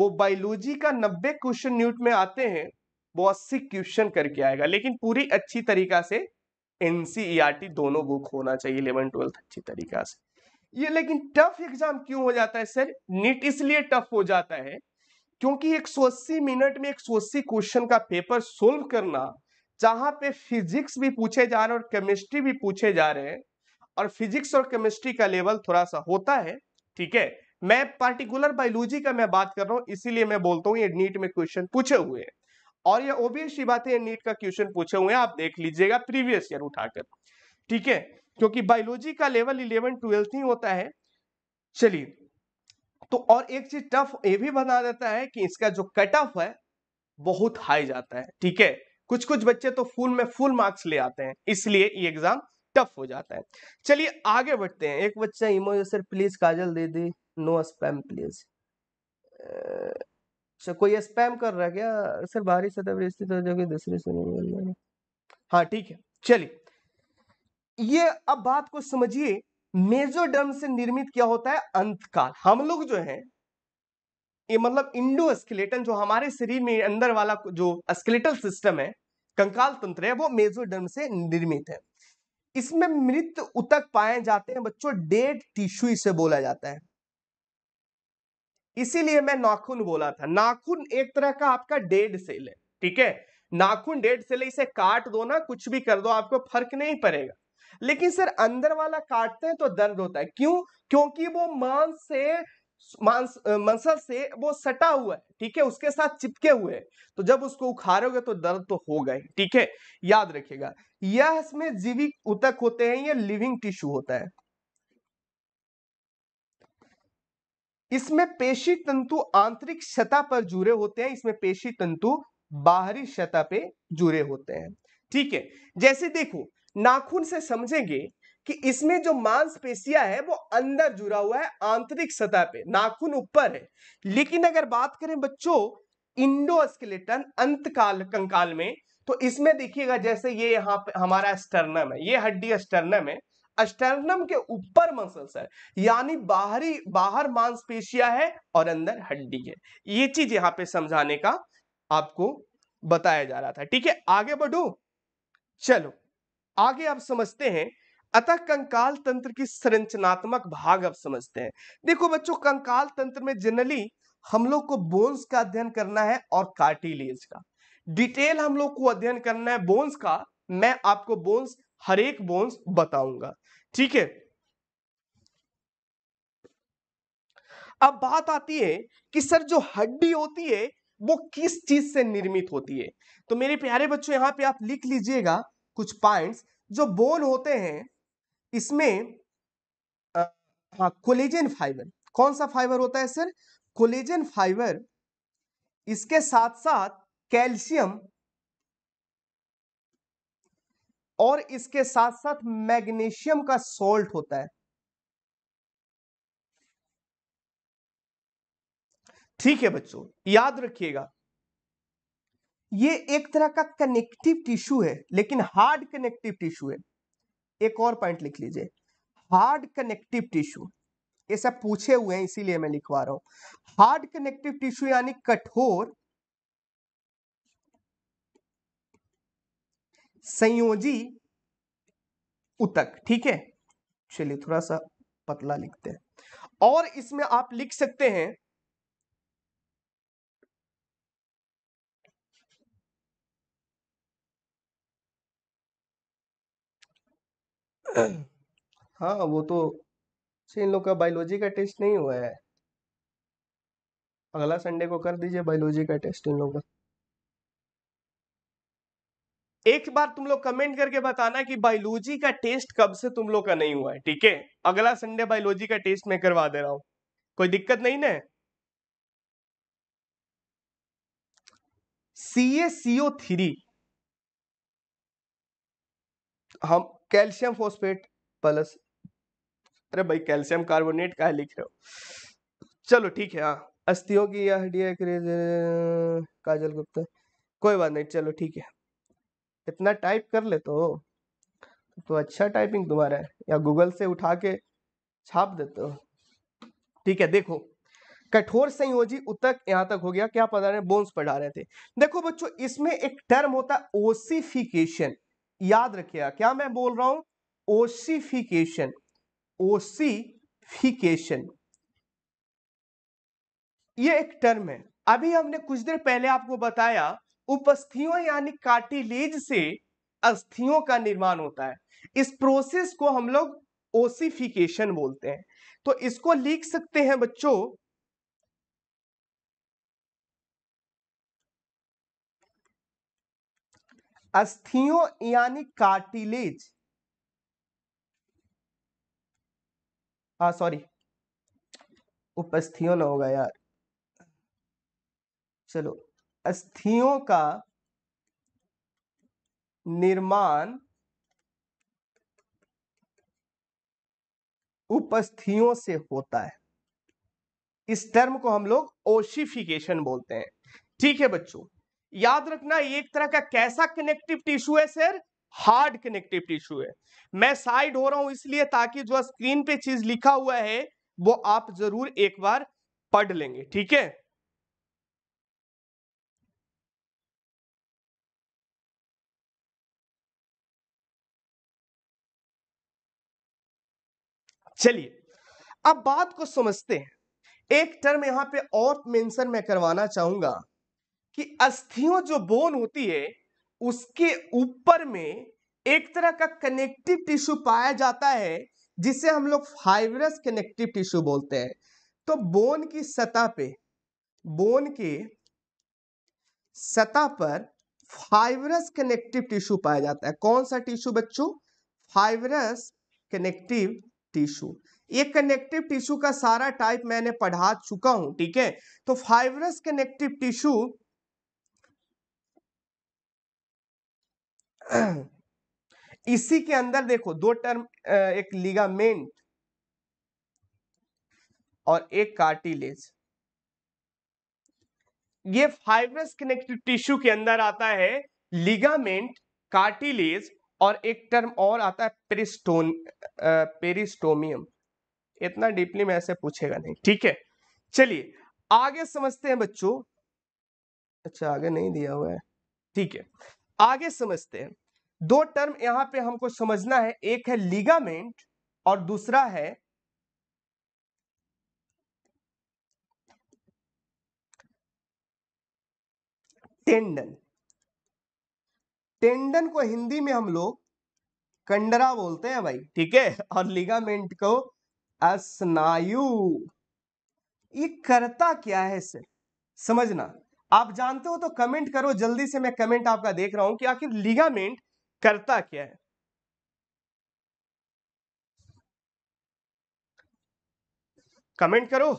वो बायोलॉजी का नब्बे क्वेश्चन न्यूट में आते हैं वो अस्सी क्वेश्चन करके आएगा लेकिन पूरी अच्छी तरीका से एनसीईआरटी e दोनों बुक होना चाहिए इलेवन ट्वेल्थ अच्छी तरीका से ये लेकिन टफ एग्जाम क्यों हो जाता है सर नीट इसलिए टफ हो जाता है क्योंकि 180 मिनट में 180 क्वेश्चन का पेपर सोल्व करना जहां पे फिजिक्स भी पूछे जा रहे हैं और केमिस्ट्री भी पूछे जा रहे हैं और फिजिक्स और केमिस्ट्री का लेवल थोड़ा सा होता है ठीक है मैं पार्टिकुलर बायोलॉजी का मैं बात कर रहा हूँ इसीलिए मैं बोलता हूँ ये नीट में क्वेश्चन पूछे हुए हैं और ये ओबियस बात है नीट का क्वेश्चन पूछे हुए हैं आप देख लीजिएगा प्रीवियस ईयर उठाकर ठीक है क्योंकि बायोलॉजी का लेवल इलेवन ट्वेल्थ ही होता है चलिए तो और एक चीज टफ ये भी बना देता है कि इसका जो कट ऑफ है बहुत हाई जाता है ठीक है कुछ कुछ बच्चे तो फुल में फुल मार्क्स ले आते हैं इसलिए ये एग्जाम टफ हो जाता है चलिए आगे बढ़ते हैं एक बच्चा इमोजर प्लीज काजल दे दे नो स्पैम प्लीज अच्छा कोई स्पैम कर रहा है क्या सर बाहरी सतह पर स्थित हो जाएगी दूसरे सुनो हाँ ठीक है चलिए ये अब बात को समझिए मेजोडर्म से निर्मित क्या होता है अंतकाल हम लोग जो है ये मतलब इंडो स्केलेटन जो हमारे शरीर में अंदर वाला जो स्केलेटल सिस्टम है कंकाल तंत्र है वो मेजोडर्म से निर्मित है इसमें मृत उतक पाए जाते हैं बच्चों डेड टिश्यू इसे बोला जाता है इसीलिए मैं नाखून बोला था नाखून एक तरह का आपका डेड सेल है ठीक है नाखून डेड सेल इसे काट दो ना कुछ भी कर दो आपको फर्क नहीं पड़ेगा लेकिन सर अंदर वाला काटते हैं तो दर्द होता है क्यों क्योंकि वो मांस से मांस मसल से वो सटा हुआ है ठीक है उसके साथ चिपके हुए हैं तो जब उसको उखाड़ोगे तो दर्द तो होगा ही ठीक है याद रखिएगा यह इसमें जीविक उतक होते हैं ये लिविंग टिश्यू होता है इसमें पेशी तंतु आंतरिक सतह पर जुड़े होते हैं इसमें पेशी तंतु बाहरी सतह पे जुड़े होते हैं ठीक है जैसे देखो नाखून से समझेंगे कि इसमें जो मांसपेशिया है वो अंदर जुड़ा हुआ है आंतरिक सतह पे नाखून ऊपर है लेकिन अगर बात करें बच्चों इंडोस्केलेटन अंतकाल कंकाल में तो इसमें देखिएगा जैसे ये यहाँ पे हमारा स्टर्नम है ये हड्डी स्टर्नम है अस्टर्नम के ऊपर मसल्स है यानी बाहरी बाहर मांसपेशिया है और अंदर हड्डी है ये चीज यहाँ पे समझाने का आपको बताया जा रहा था ठीक है आगे बढ़ो चलो आगे आप समझते हैं अतः कंकाल तंत्र की संरचनात्मक भाग अब समझते हैं देखो बच्चों कंकाल तंत्र में जनरली हम लोग को बोन्स का अध्ययन करना है और कार्टिलेज का डिटेल हम लोग को अध्ययन करना है बोन्स का मैं आपको बोन्स हर एक बोन्स बताऊंगा ठीक है अब बात आती है कि सर जो हड्डी होती है वो किस चीज से निर्मित होती है तो मेरे प्यारे बच्चों यहां पे आप लिख लीजिएगा कुछ पॉइंट्स जो बोन होते हैं इसमें हाँ कोलेजन फाइबर कौन सा फाइबर होता है सर कोलेजन फाइबर इसके साथ साथ कैल्शियम और इसके साथ साथ मैग्नीशियम का सोल्ट होता है ठीक है बच्चों याद रखिएगा ये एक तरह का कनेक्टिव टिश्यू है लेकिन हार्ड कनेक्टिव टिश्यू है एक और पॉइंट लिख लीजिए हार्ड कनेक्टिव टिश्यू ये सब पूछे हुए हैं इसीलिए मैं लिखवा रहा हूं हार्ड कनेक्टिव टिश्यू यानी कठोर संयोजी उतक ठीक है चलिए थोड़ा सा पतला लिखते हैं और इसमें आप लिख सकते हैं हाँ वो तो इन लोग का बायोलॉजी का टेस्ट नहीं हुआ है अगला संडे को कर दीजिए बायोलॉजी का टेस्ट इन लोग का एक बार तुम लोग कमेंट करके बताना कि बायोलॉजी का टेस्ट कब से तुम लोग का नहीं हुआ है ठीक है अगला संडे बायोलॉजी का टेस्ट मैं करवा दे रहा हूं कोई दिक्कत नहीं ना सी ए सीओ थ्री हम कैल्शियम फोस्फेट प्लस अरे भाई कैल्शियम कार्बोनेट का लिख रहे हो चलो ठीक है हाँ अस्थियों की हड्डियाँ काजल गुप्ता कोई बात नहीं चलो ठीक है इतना टाइप कर लेते हो तो अच्छा टाइपिंग तुम्हारा है या गूगल से उठा के छाप देते हो ठीक है देखो कठोर संयोजी उतक यहां तक हो गया क्या पढ़ा रहे बोन्स पढ़ा रहे थे देखो बच्चों इसमें एक टर्म होता है ओसिफिकेशन याद रखिएगा क्या मैं बोल रहा हूं ओसिफिकेशन ओसिफिकेशन ये एक टर्म है अभी हमने कुछ देर पहले आपको बताया उपस्थियों यानी कार्टिलेज से अस्थियों का निर्माण होता है इस प्रोसेस को हम लोग ओसिफिकेशन बोलते हैं तो इसको लिख सकते हैं बच्चों अस्थियों यानी कार्टिलेज हा सॉरी उपस्थियों ना होगा यार चलो अस्थियों का निर्माण उपस्थियों से होता है इस टर्म को हम लोग ओशिफिकेशन बोलते हैं ठीक है बच्चों याद रखना एक तरह का कैसा कनेक्टिव टिश्यू है सर हार्ड कनेक्टिव टिश्यू है मैं साइड हो रहा हूं इसलिए ताकि जो स्क्रीन पे चीज लिखा हुआ है वो आप जरूर एक बार पढ़ लेंगे ठीक है चलिए अब बात को समझते हैं एक टर्म यहां पे और मेंशन मैं करवाना चाहूंगा कि अस्थियों जो बोन होती है उसके ऊपर में एक तरह का कनेक्टिव टिश्यू पाया जाता है जिसे हम लोग फाइबरस कनेक्टिव टिश्यू बोलते हैं तो बोन की सतह पे बोन के सतह पर फाइबरस कनेक्टिव टिश्यू पाया जाता है कौन सा टिश्यू बच्चों फाइबरस कनेक्टिव टिश्यू ये कनेक्टिव टिश्यू का सारा टाइप मैंने पढ़ा चुका हूं ठीक है तो फाइबरस कनेक्टिव टिश्यू (clears throat) इसी के अंदर देखो दो टर्म एक लिगामेंट और एक कार्टिलेज ये फाइबरस कनेक्टिव टिश्यू के अंदर आता है लिगामेंट कार्टिलेज और एक टर्म और आता है पेरिस्टोन पेरिस्टोमियम इतना डीपली मैं ऐसे पूछेगा नहीं ठीक है चलिए आगे समझते हैं बच्चों अच्छा आगे नहीं दिया हुआ है ठीक है आगे समझते हैं दो टर्म यहां पे हमको समझना है एक है लिगामेंट और दूसरा है टेंडन टेंडन को हिंदी में हम लोग कंडरा बोलते हैं भाई ठीक है और लिगामेंट को स्नायु ये करता क्या है इसे समझना आप जानते हो तो कमेंट करो जल्दी से मैं कमेंट आपका देख रहा हूं कि आखिर लिगामेंट करता क्या है कमेंट करो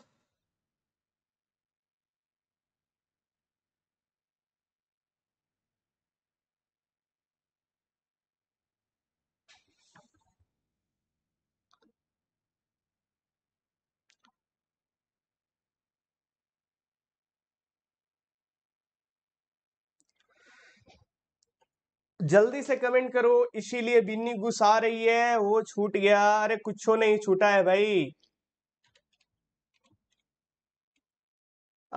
जल्दी से कमेंट करो इसीलिए बिन्नी घुस आ रही है वो छूट गया अरे कुछ नहीं छूटा है भाई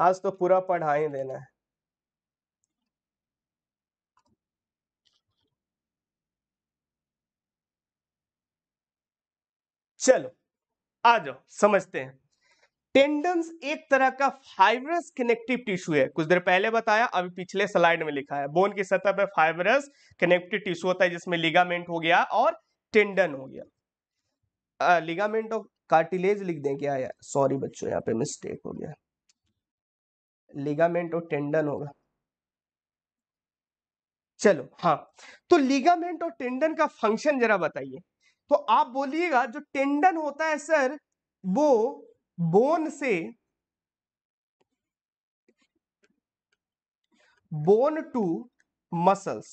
आज तो पूरा पढ़ाई देना है चलो आ जाओ समझते हैं टेंडन्स एक तरह का फाइबरस कनेक्टिव टिश्यू है कुछ देर पहले बताया अभी पिछले स्लाइड में लिखा है बोन की सतह पर फाइबरस कनेक्टिव टिश्यू होता है जिसमें लिगामेंट हो गया और टेंडन हो गया लिगामेंट और कार्टिलेज लिख दें क्या यार सॉरी बच्चों यहाँ पे मिस्टेक हो गया लिगामेंट और टेंडन होगा चलो हाँ तो लिगामेंट और टेंडन का फंक्शन जरा बताइए तो आप बोलिएगा जो टेंडन होता है सर वो बोन से बोन टू मसल्स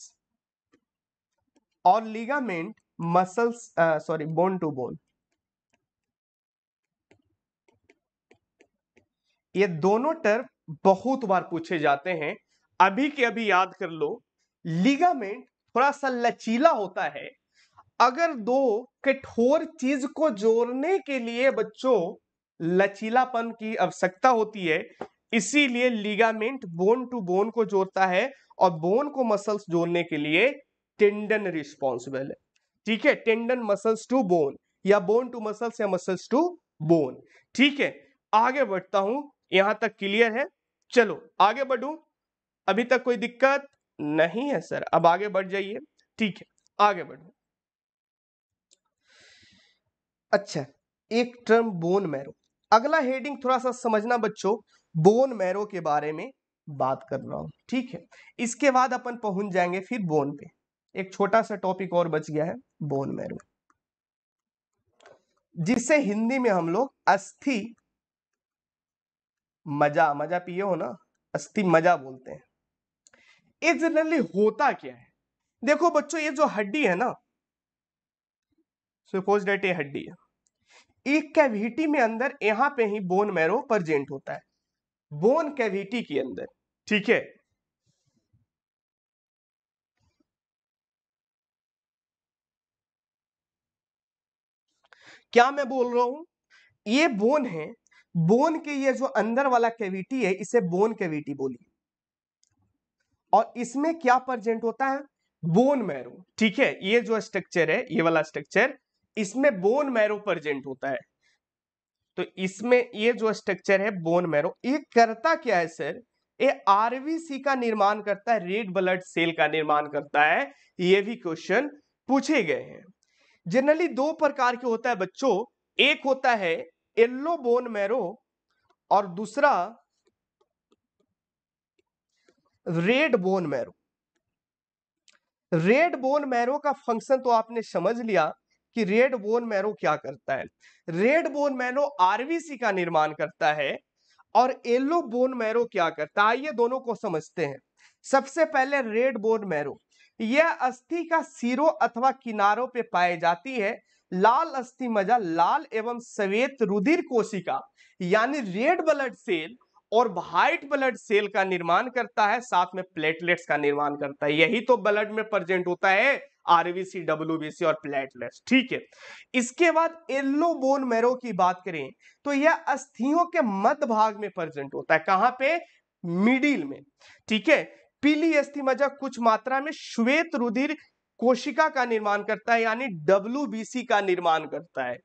और ligament muscles sorry bone to bone ये दोनों टर्म बहुत बार पूछे जाते हैं अभी के अभी याद कर लो लिगामेंट थोड़ा सा लचीला होता है अगर दो कठोर चीज को जोड़ने के लिए बच्चों लचीलापन की आवश्यकता होती है इसीलिए लिगामेंट बोन टू बोन को जोड़ता है और बोन को मसल्स जोड़ने के लिए टेंडन रिस्पॉन्सिबल है ठीक है टेंडन मसल्स टू बोन या बोन टू मसल्स या मसल्स टू बोन ठीक है आगे बढ़ता हूं यहां तक क्लियर है चलो आगे बढ़ू अभी तक कोई दिक्कत नहीं है सर अब आगे बढ़ जाइए ठीक है आगे बढ़ू अच्छा एक टर्म बोन मैरो अगला हेडिंग थोड़ा सा समझना बच्चों बोन मैरो के बारे में बात कर रहा हूँ ठीक है इसके बाद अपन पहुंच जाएंगे फिर बोन पे एक छोटा सा टॉपिक और बच गया है बोन मैरो जिसे हिंदी में हम लोग अस्थि मजा मजा पिए हो ना अस्थि मजा बोलते हैं ये जनरली होता क्या है देखो बच्चों ये जो हड्डी है ना सपोज डेट ये हड्डी है एक कैविटी में अंदर यहां पे ही बोन मैरो प्रजेंट होता है बोन कैविटी के अंदर ठीक है क्या मैं बोल रहा हूं ये बोन है बोन के ये जो अंदर वाला कैविटी है इसे बोन कैविटी बोलिए और इसमें क्या प्रजेंट होता है बोन मैरो ठीक है ये जो स्ट्रक्चर है ये वाला स्ट्रक्चर इसमें बोन मैरो प्रेजेंट होता है तो इसमें ये जो स्ट्रक्चर है बोन मैरो ये करता क्या है सर ये आरबीसी का निर्माण करता है रेड ब्लड सेल का निर्माण करता है ये भी क्वेश्चन पूछे गए हैं जनरली दो प्रकार के होता है बच्चों एक होता है येल्लो बोन मैरो और दूसरा red bone marrow red bone marrow का फंक्शन तो आपने समझ लिया कि रेड बोन मैरो क्या करता है रेड बोन मैरो आरबीसी का निर्माण करता है और येलो बोन मैरो क्या करता है आइए दोनों को समझते हैं सबसे पहले रेड बोन मैरो यह अस्थि का सिरों अथवा किनारों पे पाई जाती है लाल अस्थि मजा लाल एवं सवेत रुधिर कोशिका यानी रेड ब्लड सेल और व्हाइट ब्लड सेल का निर्माण करता है साथ में प्लेटलेट्स का निर्माण करता है यही तो ब्लड में प्रेजेंट होता है आरबीसी डब्ल्यूबीसी और प्लेटलेट्स ठीक है इसके बाद येल्लो बोन मेरो की बात करें तो यह अस्थियों के मध्य भाग में प्रेजेंट होता है कहां पे मिडिल में ठीक है पीली अस्थि मज्जा कुछ मात्रा में श्वेत रुधिर कोशिका का निर्माण करता है यानी डब्ल्यू का निर्माण करता है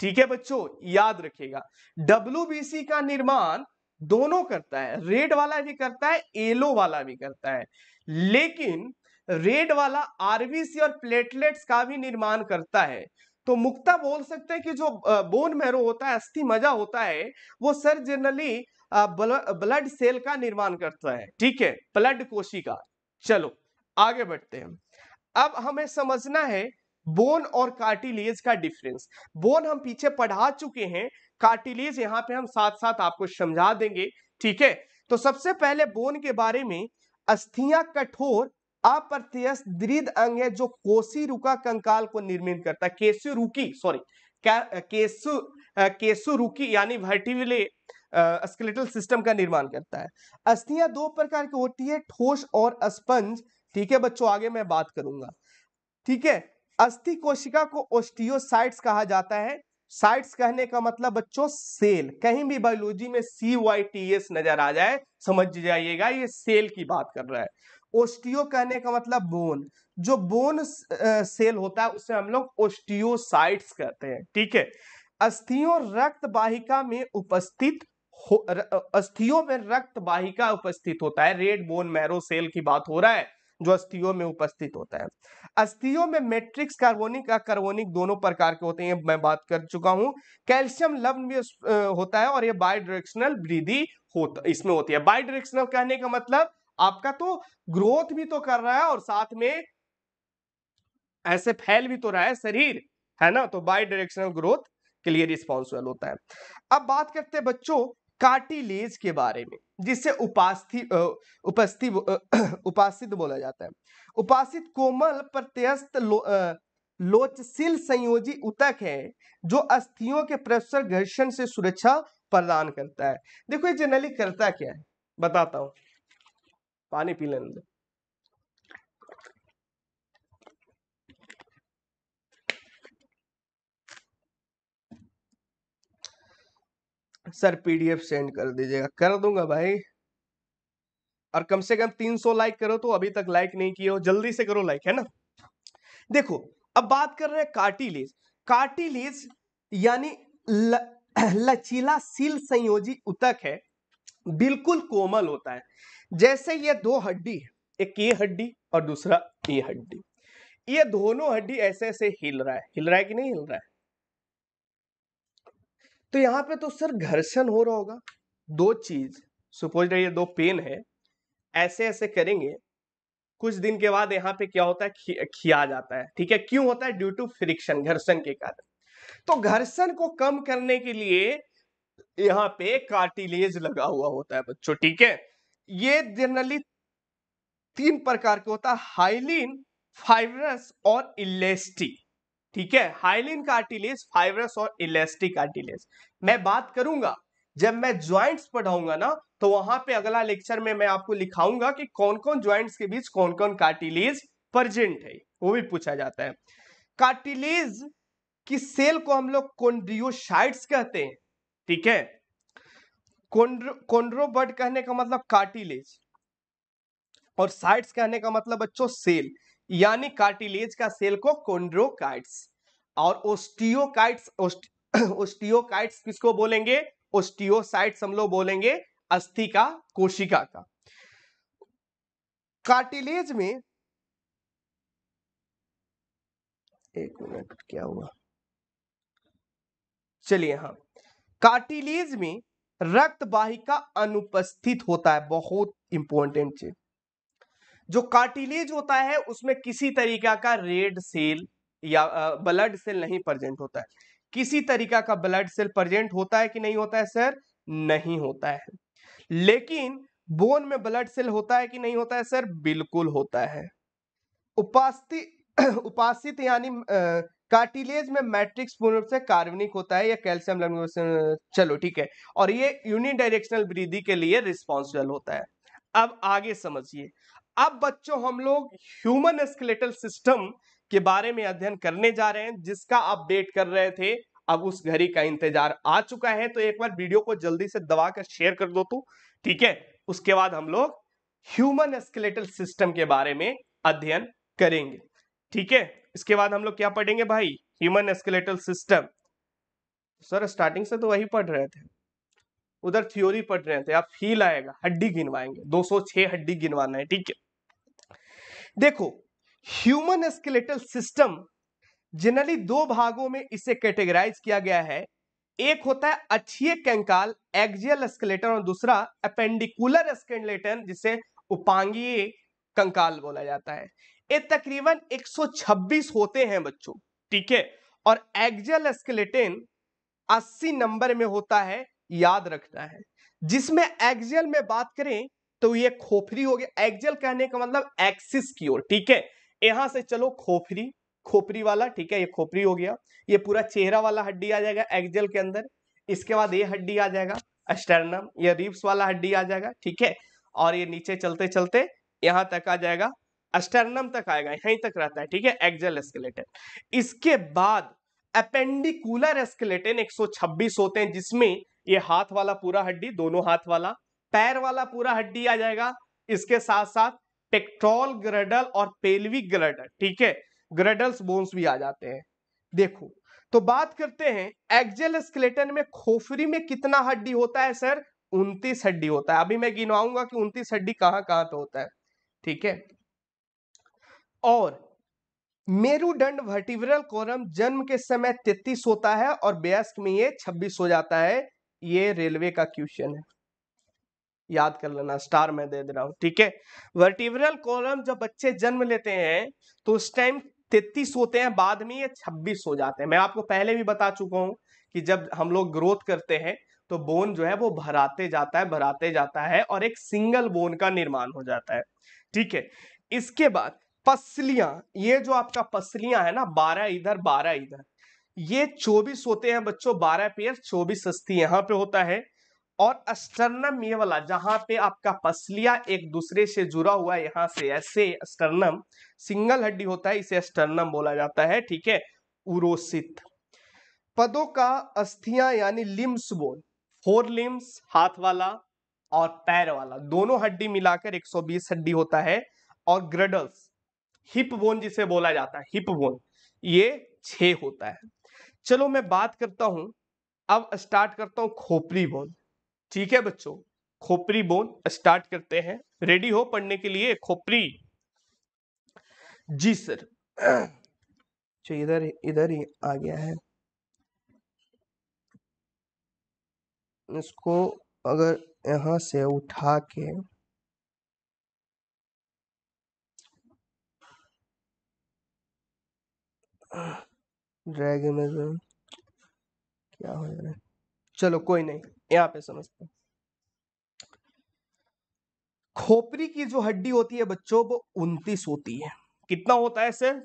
ठीक है बच्चों याद रखिएगा डब्ल्यू का निर्माण दोनों करता है रेड वाला भी करता है एलो वाला भी करता है लेकिन रेड वाला आरबीसी और प्लेटलेट्स का भी निर्माण करता है तो मुक्ता बोल सकते हैं कि जो बोन मैरो होता है अस्थि मजा होता है वो सर जनरली ब्लड सेल का निर्माण करता है ठीक है ब्लड का चलो आगे बढ़ते हैं अब हमें समझना है बोन और कार्टिलेज का डिफरेंस बोन हम पीछे पढ़ा चुके हैं कार्टिलेज यहाँ पे हम साथ साथ आपको समझा देंगे ठीक है तो सबसे पहले बोन के बारे में अस्थियां कठोर अप्रत्यय दृढ़ अंग है जो कोसी रुका कंकाल को निर्मित करता है केसु रुकी सॉरी केसु केसु रुकी यानी वर्टिविले स्केलेटल सिस्टम का निर्माण करता है अस्थियां दो प्रकार की होती है ठोस और स्पंज ठीक है बच्चों आगे मैं बात करूंगा ठीक है अस्थि कोशिका को ओस्टियोसाइट्स कहा जाता है साइट्स कहने का मतलब बच्चों सेल कहीं भी बायोलॉजी में सी वाई टी एस नजर आ जाए समझ जाइएगा ये सेल की बात कर रहा है ओस्टियो कहने का मतलब बोन जो बोन सेल होता है उसे हम लोग ओस्टियोसाइट्स कहते हैं ठीक है अस्थियों रक्त बाहिका में उपस्थित अस्थियों में रक्त बाहिका उपस्थित होता है रेड बोन मैरो सेल की बात हो रहा है जो अस्थियों में उपस्थित होता है अस्थियों में मैट्रिक्स कार्बोनिक कार्बोनिक दोनों प्रकार के होते हैं मैं बात कर चुका हूं कैल्शियम लवन भी होता है और ये बायोडायरेक्शनल वृद्धि होता इसमें होती है बायोडायरेक्शनल कहने का मतलब आपका तो ग्रोथ भी तो कर रहा है और साथ में ऐसे फैल भी तो रहा है शरीर है ना तो बाई डायरेक्शनल ग्रोथ के लिए रिस्पॉन्सिबल होता है अब बात करते हैं बच्चों कार्टिलेज के बारे में जिससे उपास्थि उपस्थि (clears throat) उपासित बोला जाता है उपासित कोमल प्रत्यस्त लो, लोचशील संयोजी उतक है जो अस्थियों के प्रसर घर्षण से सुरक्षा प्रदान करता है देखो ये जनरली करता क्या है बताता हूं पानी पी लेने दो सर पीडीएफ सेंड कर दीजिएगा कर दूंगा भाई और कम से कम 300 लाइक करो तो अभी तक लाइक नहीं किए हो जल्दी से करो लाइक है ना देखो अब बात कर रहे हैं कार्टिलेज कार्टिलेज यानी ल, लचीला सील संयोजी उतक है बिल्कुल कोमल होता है जैसे ये दो हड्डी है एक ये हड्डी और दूसरा ये हड्डी ये दोनों हड्डी ऐसे ऐसे हिल रहा है हिल रहा है कि नहीं हिल रहा है तो यहां पे तो सर घर्षण हो रहा होगा दो चीज सुपोज ये दो पेन है ऐसे ऐसे करेंगे कुछ दिन के बाद यहाँ पे क्या होता है खि, खिया जाता है ठीक है क्यों होता है ड्यू टू फ्रिक्शन घर्षण के कारण तो घर्षण को कम करने के लिए यहाँ पे कार्टिलेज लगा हुआ होता है बच्चों ठीक है ये जनरली तीन प्रकार के होता है हाइलिन फाइब्रस और इलेस्टी ठीक है हाइलिन कार्टिलेज फाइब्रस और इलेस्टी कार्टिलेज मैं बात करूंगा जब मैं ज्वाइंट्स पढ़ाऊंगा ना तो वहां पे अगला लेक्चर में मैं आपको लिखाऊंगा कि कौन कौन ज्वाइंट्स के बीच कौन कौन कार्टिलेज प्रजेंट है वो भी पूछा जाता है कार्टिलेज की सेल को हम लोग कोन्ड्रियोसाइट्स कहते हैं ठीक है कोंड्रो कोंड्रोबट कहने का मतलब कार्टिलेज और साइट्स कहने का मतलब बच्चों सेल यानी कार्टिलेज का सेल को कोंड्रोकाइट्स और ओस्टियोकाइट्स (clears throat) ओस्टियोकाइट्स किसको बोलेंगे ओस्टियोसाइट्स हम लोग बोलेंगे अस्थि का कोशिका का कार्टिलेज में एक मिनट क्या हुआ चलिए हाँ कार्टिलेज में रक्त वाहिका अनुपस्थित होता है बहुत इंपॉर्टेंट चीज जो कार्टिलेज होता है उसमें किसी तरीका का रेड सेल या ब्लड सेल नहीं प्रेजेंट होता है किसी तरीका का ब्लड सेल प्रेजेंट होता है कि नहीं होता है सर नहीं होता है लेकिन बोन में ब्लड सेल होता है कि नहीं होता है सर बिल्कुल होता है उपास्थित (clears throat) उपासित यानी कार्टिलेज में मैट्रिक्स पूर्ण रूप से कार्बनिक होता है या कैल्शियम लवण चलो ठीक है और ये यूनिडायरेक्शनल वृद्धि के लिए रिस्पॉन्सिबल होता है अब आगे समझिए अब बच्चों हम लोग ह्यूमन स्केलेटल सिस्टम के बारे में अध्ययन करने जा रहे हैं जिसका अपडेट कर रहे थे अब उस घड़ी का इंतजार आ चुका है तो एक बार वीडियो को जल्दी से दबा कर शेयर कर दो तू ठीक है उसके बाद हम लोग ह्यूमन स्केलेटल सिस्टम के बारे में अध्ययन करेंगे ठीक है इसके बाद हम लोग क्या पढ़ेंगे भाई human skeletal system sir starting से तो वही पढ़ रहे थे उधर थ्योरी पढ़ रहे थे आप फील आएगा हड्डी गिनवाएंगे 206 हड्डी गिनवाना है ठीक है देखो ह्यूमन एस्केलेटल सिस्टम जनरली दो भागों में इसे कैटेगराइज किया गया है एक होता है अच्छी कंकाल एक्जियल एस्केलेटन और दूसरा अपेंडिकुलर एस्केलेटन जिसे उपांगीय कंकाल बोला जाता है ये तकरीबन 126 होते हैं बच्चों ठीक है और एक्जल स्केलेटिन 80 नंबर में होता है याद रखना है जिसमें एक्जल में बात करें तो ये खोपरी हो गया एक्जल कहने का मतलब एक्सिस की ओर ठीक है यहां से चलो खोपरी खोपरी वाला ठीक है ये खोपरी हो गया ये पूरा चेहरा वाला हड्डी आ जाएगा एक्जल के अंदर इसके बाद ये हड्डी आ जाएगा अस्टर्नम ये रिप्स वाला हड्डी आ जाएगा ठीक है और ये नीचे चलते चलते यहां तक आ जाएगा अस्टर्नम तक आएगा यहीं तक रहता है ठीक है एक्जल एस्केलेटन इसके बाद अपेंडिकुलर एस्केलेटन 126 होते हैं जिसमें ये हाथ वाला पूरा हड्डी दोनों हाथ वाला पैर वाला पूरा हड्डी आ जाएगा इसके साथ साथ पेक्ट्रोल ग्रेडल और पेल्विक ग्रेडल ठीक है ग्रेडल्स बोन्स भी आ जाते हैं देखो तो बात करते हैं एक्जल स्केलेटन में खोफरी में कितना हड्डी होता है सर उनतीस हड्डी होता है अभी मैं गिनवाऊंगा कि उनतीस हड्डी कहां कहां पे तो होता है ठीक है और मेरुदंड वर्टिब्रल कोरम जन्म के समय तैतीस होता है और व्यस्क में ये छब्बीस हो जाता है ये रेलवे का क्वेश्चन है याद कर लेना स्टार में दे दे रहा हूं ठीक है वर्टिब्रल कोलम जब बच्चे जन्म लेते हैं तो उस टाइम तैतीस होते हैं बाद में ये छब्बीस हो जाते हैं मैं आपको पहले भी बता चुका हूं कि जब हम लोग ग्रोथ करते हैं तो बोन जो है वो भराते जाता है भराते जाता है और एक सिंगल बोन का निर्माण हो जाता है ठीक है इसके बाद पसलियां ये जो आपका पसलियां है ना बारह इधर बारह इधर ये चौबीस होते हैं बच्चों बारह पेयर चौबीस अस्थि यहाँ पे होता है और अस्टर्नम ये वाला जहां पे आपका पसलिया एक दूसरे से जुड़ा हुआ है से ऐसे अस्टर्नम सिंगल हड्डी होता है इसे अस्टर्नम बोला जाता है ठीक है उरोसित पदों का अस्थियां यानी लिम्स बोल फोर लिम्स हाथ वाला और पैर वाला दोनों हड्डी मिलाकर 120 हड्डी होता है और ग्रडल्स हिप बोन जिसे बोला जाता है हिप बोन ये छे होता है चलो मैं बात करता हूं अब स्टार्ट करता हूं खोपरी बोन ठीक है बच्चों खोपरी बोन स्टार्ट करते हैं रेडी हो पढ़ने के लिए खोपरी जी सर जो इधर इधर ही आ गया है इसको अगर यहां से उठा के ड्रैग इमेज क्या हो जा रहा है चलो कोई नहीं यहाँ पे समझते हैं खोपरी की जो हड्डी होती है बच्चों वो उनतीस होती है कितना होता है सर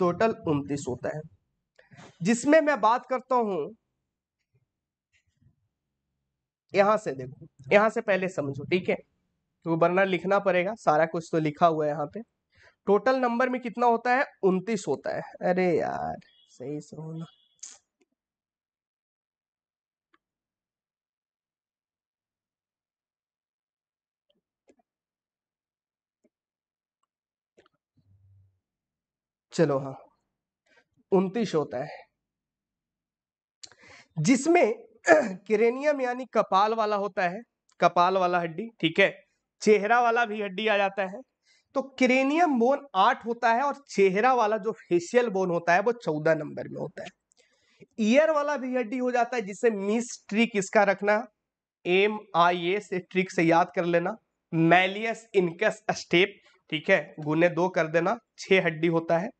टोटल उनतीस होता है जिसमें मैं बात करता हूं यहां से देखो यहां से पहले समझो ठीक है तो वरना लिखना पड़ेगा सारा कुछ तो लिखा हुआ है यहाँ पे टोटल नंबर में कितना होता है उनतीस होता है अरे यार सही से होना चलो हाँ उनतीस होता है जिसमें (clears throat) किरेनियम यानी कपाल वाला होता है कपाल वाला हड्डी ठीक है चेहरा वाला भी हड्डी आ जाता है तो क्रेनियम बोन आठ होता है और चेहरा वाला जो फेशियल बोन होता है वो चौदह नंबर में होता है ईयर वाला भी हड्डी हो जाता है जिसे मिस ट्रिक इसका रखना एम आई ए से ट्रिक से याद कर लेना मैलियस इनकस स्टेप ठीक है गुने दो कर देना छह हड्डी होता है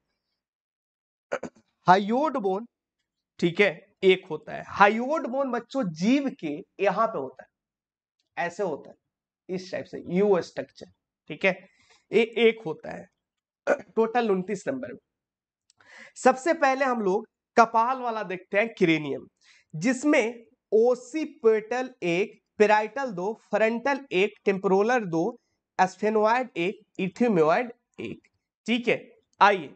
हाइयोड बोन ठीक है एक होता है हाइयोड बोन बच्चों जीव के यहां पे होता है ऐसे होता है इस टाइप से यू स्ट्रक्चर ठीक है ए एक होता है टोटल उन्तीस नंबर सबसे पहले हम लोग कपाल वाला देखते हैं क्रेनियम जिसमें ओसीपेटल एक पेराइटल दो फ्रंटल एक टेम्परोलर दो एस्फेनोइड एक इथियोमोइड एक ठीक है आइए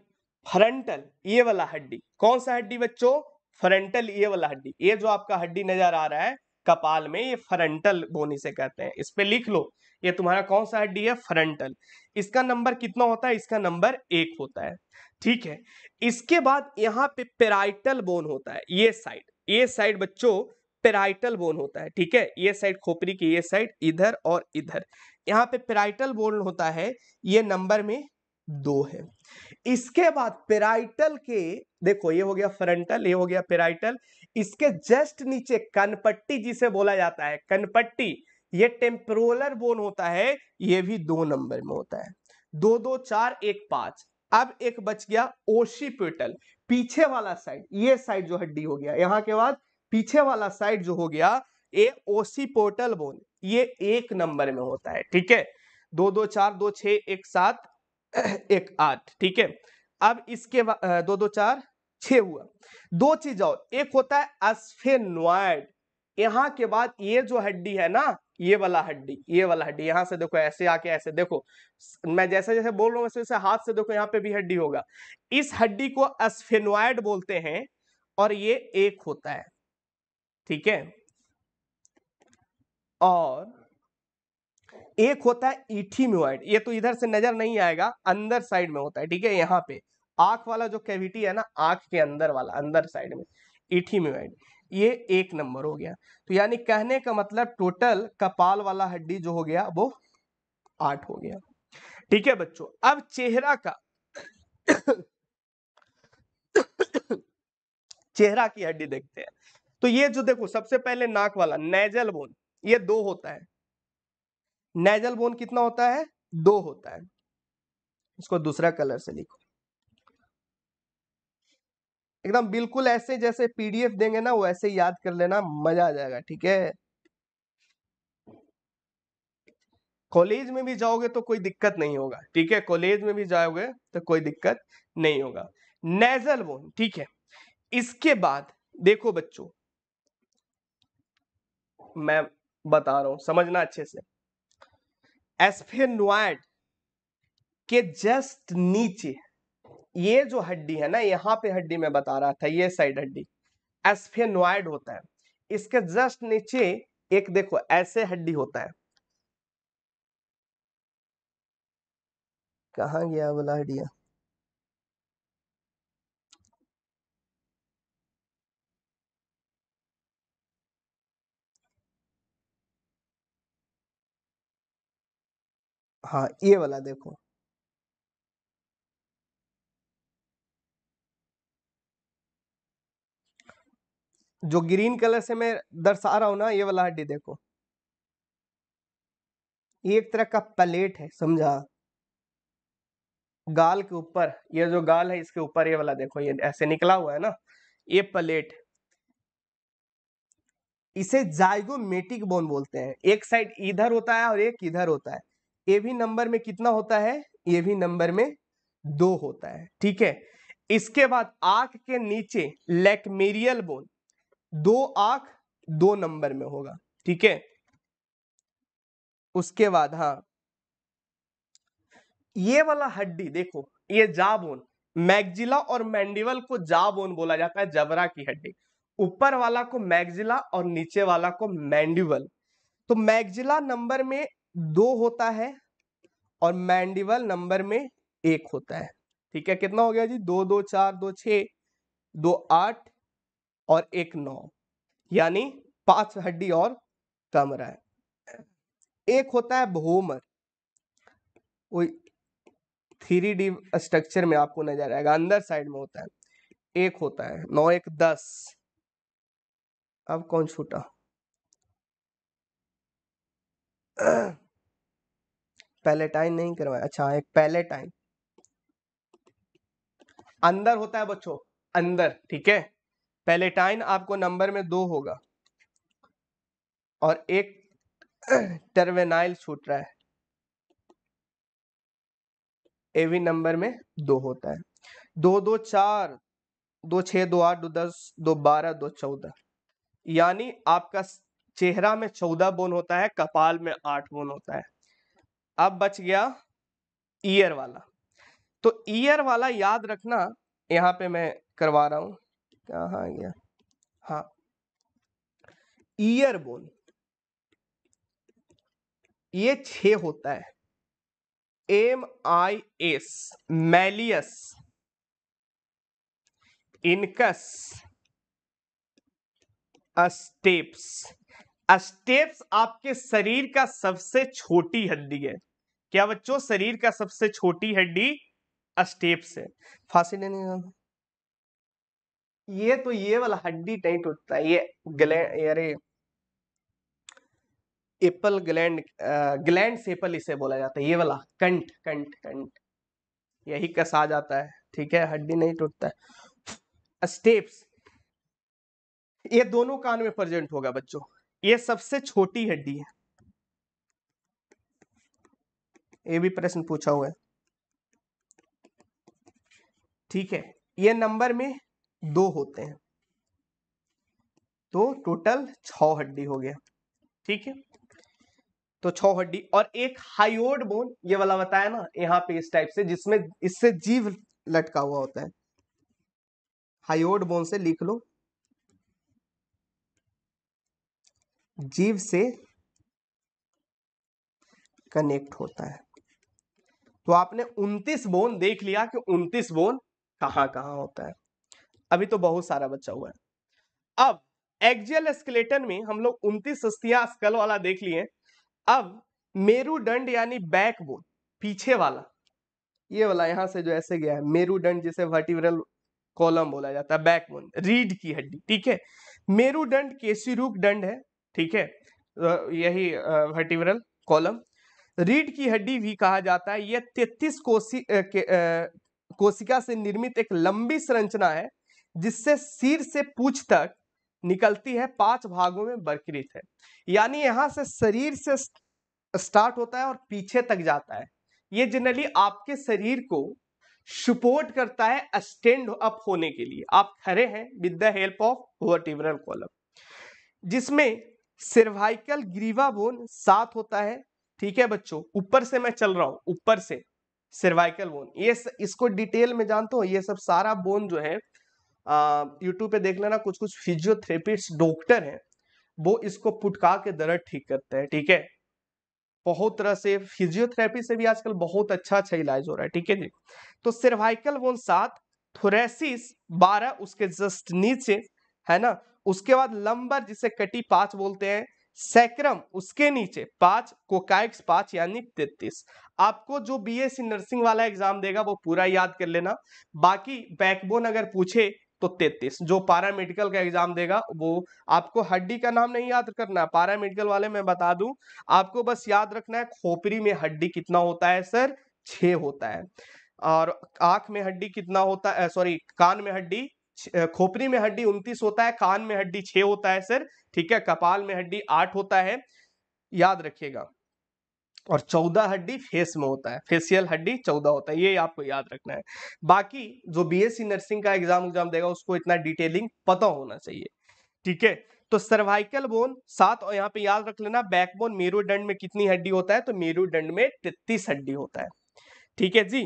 फ्रंटल ये वाला हड्डी कौन सा हड्डी बच्चों फ्रंटल ये वाला हड्डी ये जो आपका हड्डी नजर आ रहा है कपाल में ये फ्रंटल बोन इसे कहते हैं इस पर लिख लो ये तुम्हारा कौन सा हड्डी है फ्रंटल इसका नंबर कितना होता है इसका नंबर एक होता है ठीक है इसके बाद यहाँ पे पेराइटल बोन होता है ये साइड ये साइड बच्चों पेराइटल बोन होता है ठीक है ये साइड खोपरी की ये साइड इधर और इधर यहाँ पे पेराइटल बोन होता है ये नंबर में दो है इसके बाद पेराइटल के देखो ये हो गया फ्रंटल ये हो गया पेराइटल इसके जस्ट नीचे कनपट्टी जिसे बोला जाता है कनपट्टी ये टेम्परोलर बोन होता है ये भी दो नंबर में होता है दो दो चार एक पांच अब एक बच गया ओशिपिटल पीछे वाला साइड ये साइड जो हड्डी हो गया यहाँ के बाद पीछे वाला साइड जो हो गया ये ओसिपोटल बोन ये एक नंबर में होता है ठीक है दो दो चार दो छ एक सात एक आठ ठीक है अब इसके दो दो चार छ हुआ दो चीज और एक होता है अस्फेनॉइड यहां के बाद ये जो हड्डी है ना ये वाला हड्डी ये वाला हड्डी यहां से देखो ऐसे आके ऐसे देखो मैं जैसे जैसे बोल रहा हूं वैसे वैसे हाथ से देखो यहाँ पे भी हड्डी होगा इस हड्डी को अस्फेनॉइड बोलते हैं और ये एक होता है ठीक है और एक होता है इथीम्योइड ये तो इधर से नजर नहीं आएगा अंदर साइड में होता है ठीक है यहाँ पे आंख वाला जो कैविटी है ना आंख के अंदर वाला अंदर साइड में इथीम्योइड ये एक नंबर हो गया तो यानी कहने का मतलब टोटल कपाल वाला हड्डी जो हो गया वो आठ हो गया ठीक है बच्चों अब चेहरा का चेहरा की हड्डी देखते हैं तो ये जो देखो सबसे पहले नाक वाला नेजल बोन ये दो होता है नेजल बोन कितना होता है दो होता है इसको दूसरा कलर से लिखो एकदम बिल्कुल ऐसे जैसे पीडीएफ देंगे ना वो ऐसे याद कर लेना मजा आ जाएगा ठीक है कॉलेज में भी जाओगे तो कोई दिक्कत नहीं होगा ठीक है कॉलेज में भी जाओगे तो कोई दिक्कत नहीं होगा नेजल बोन ठीक है इसके बाद देखो बच्चों मैं बता रहा हूं समझना अच्छे से एस्फेनोइड के जस्ट नीचे ये जो हड्डी है ना यहाँ पे हड्डी मैं बता रहा था ये साइड हड्डी एस्फेनोइड होता है इसके जस्ट नीचे एक देखो ऐसे हड्डी होता है कहा गया बोला हड्डिया हाँ ये वाला देखो जो ग्रीन कलर से मैं दर्शा रहा हूं ना ये वाला हड्डी देखो ये एक तरह का प्लेट है समझा गाल के ऊपर ये जो गाल है इसके ऊपर ये वाला देखो ये ऐसे निकला हुआ है ना ये प्लेट इसे जाइगोमेटिक बोन बोलते हैं एक साइड इधर होता है और एक इधर होता है ए भी नंबर में कितना होता है ये भी नंबर में दो होता है ठीक है इसके बाद आंख के नीचे लेकमेरियल बोन दो आंख दो नंबर में होगा ठीक है उसके बाद हाँ ये वाला हड्डी देखो ये जाबोन मैगजिला और मैंडिवल को जाबोन बोला जाता है जबरा की हड्डी ऊपर वाला को मैगजिला और नीचे वाला को मैंडिवल तो मैगजिला नंबर में दो होता है और मैंडिवल नंबर में एक होता है ठीक है कितना हो गया जी दो दो चार दो छ दो आठ और एक नौ यानी पांच हड्डी और कम रहा है एक होता है भोमर वो थ्री डी स्ट्रक्चर में आपको नजर आएगा अंदर साइड में होता है एक होता है नौ एक दस अब कौन छूटा पैलेटाइन नहीं करवाया अच्छा एक पैलेटाइन अंदर होता है बच्चों अंदर ठीक है पैलेटाइन आपको नंबर में दो होगा और एक टर्वेनाइल छूट रहा है भी नंबर में दो होता है दो दो चार दो छ दो आठ दो दस दो बारह दो चौदह यानी आपका चेहरा में चौदह बोन होता है कपाल में आठ बोन होता है अब बच गया ईयर वाला तो ईयर वाला याद रखना यहां पे मैं करवा रहा हूं कहा गया हा ईयर बोन ये छ होता है M I S malleus incus stapes stapes आपके शरीर का सबसे छोटी हड्डी है क्या बच्चों शरीर का सबसे छोटी हड्डी स्टेप्स है फांसी लेने ये तो ये वाला हड्डी टाइट होता है ये ग्लैंड अरे एप्पल ग्लैंड ग्लैंड सेपल इसे बोला जाता है ये वाला कंठ कंठ कंठ यही कसा जाता है ठीक है हड्डी नहीं टूटता है स्टेप्स ये दोनों कान में प्रेजेंट होगा बच्चों ये सबसे छोटी हड्डी है ये भी प्रश्न पूछा हुआ है ठीक है ये नंबर में दो होते हैं तो टोटल छ हड्डी हो गया ठीक है तो छ हड्डी और एक हाइओड बोन ये वाला बताया ना यहां पे इस टाइप से जिसमें इससे जीव लटका हुआ होता है हाइओड बोन से लिख लो जीव से कनेक्ट होता है तो आपने 29 बोन देख लिया कि 29 बोन कहां कहां होता है अभी तो बहुत सारा बचा हुआ है अब एक्जियल स्केलेटन में हम लोग उन्तीस अस्थिया स्कल वाला देख लिए अब मेरुदंड यानी बोन पीछे वाला ये वाला यहां से जो ऐसे गया है मेरुदंड जिसे वर्टिब्रल कॉलम बोला जाता है बैक बोन रीढ़ की हड्डी ठीक है मेरुदंड केसी रूप दंड है ठीक है यही वर्टिब्रल कॉलम रीढ़ की हड्डी भी कहा जाता है यह तेतीस कोसी कोशिका से निर्मित एक लंबी संरचना है जिससे सिर से पूछ तक निकलती है पांच भागों में वर्कृत है यानी यहां से शरीर से स्टार्ट होता है और पीछे तक जाता है ये जनरली आपके शरीर को सपोर्ट करता है स्टैंड अप होने के लिए आप खड़े हैं with the help of vertebral column जिसमें सिर्वाइकल ग्रीवा बोन सात होता है ठीक है बच्चों ऊपर से मैं चल रहा हूँ ऊपर से सिर्वाइकल बोन ये स, इसको डिटेल में जानते हो ये सब सारा बोन जो है यूट्यूब पे देख लेना कुछ कुछ फिजियोथेरेपिस्ट डॉक्टर हैं वो इसको पुटका के दर्द ठीक करते हैं ठीक है थीके? बहुत तरह से फिजियोथेरेपी से भी आजकल बहुत अच्छा अच्छा इलाज हो रहा है ठीक है जी तो सिर्वाइकल बोन सात थोरेसिस बारह उसके जस्ट नीचे है ना उसके बाद लंबर जिसे कटी पांच बोलते हैं सैक्रम उसके नीचे पांच कोकाइक्स पांच यानी तेतीस आपको जो बीएससी e नर्सिंग वाला एग्जाम देगा वो पूरा याद कर लेना बाकी बैकबोन अगर पूछे तो तेतीस जो पारा मेडिकल का एग्जाम देगा वो आपको हड्डी का नाम नहीं याद करना है पारा मेडिकल वाले मैं बता दूं आपको बस याद रखना है खोपरी में हड्डी कितना होता है सर छ होता है और आंख में हड्डी कितना होता है सॉरी कान में हड्डी खोपरी में हड्डी उन्तीस होता है कान में हड्डी छह होता है सर ठीक है कपाल में हड्डी आठ होता है याद रखिएगा और चौदह हड्डी फेस में होता है फेसियल हड्डी चौदह होता है ये आपको याद रखना है बाकी जो बीएससी नर्सिंग का एग्जाम एग्जाम देगा उसको इतना डिटेलिंग पता होना चाहिए ठीक है तो सर्वाइकल बोन सात और यहाँ पे याद रख लेना बैकबोन मेरुदंड में कितनी हड्डी होता है तो मेरुदंड में तेतीस हड्डी होता है ठीक है जी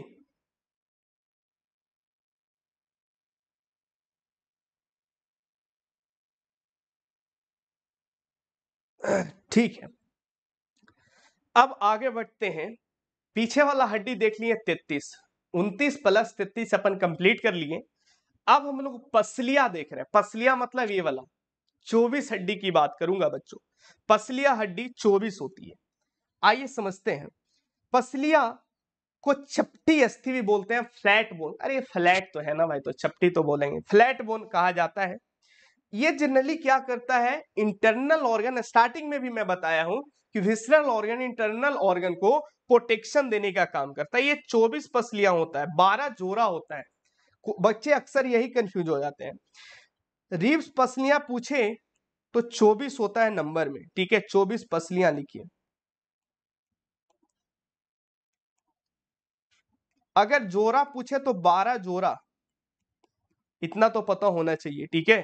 ठीक है अब आगे बढ़ते हैं पीछे वाला हड्डी देख लिए तेतीस उनतीस प्लस तेतीस अपन कंप्लीट कर लिए अब हम लोग पसलिया देख रहे हैं पसलिया मतलब ये वाला चौबीस हड्डी की बात करूंगा बच्चों पसलिया हड्डी चौबीस होती है आइए समझते हैं पसलिया को चपटी अस्थि भी बोलते हैं फ्लैट बोन अरे फ्लैट तो है ना भाई तो चपटी तो बोलेंगे फ्लैट बोन कहा जाता है ये जनरली क्या करता है इंटरनल ऑर्गन स्टार्टिंग में भी मैं बताया हूं कि विसरल ऑर्गन इंटरनल ऑर्गन को प्रोटेक्शन देने का काम करता है ये 24 पसलियां होता है 12 जोरा होता है बच्चे अक्सर यही कंफ्यूज हो जाते हैं रिब्स पसलियां पूछे तो 24 होता है नंबर में ठीक है 24 पसलियां लिखिए अगर जोरा पूछे तो 12 जोरा इतना तो पता होना चाहिए ठीक है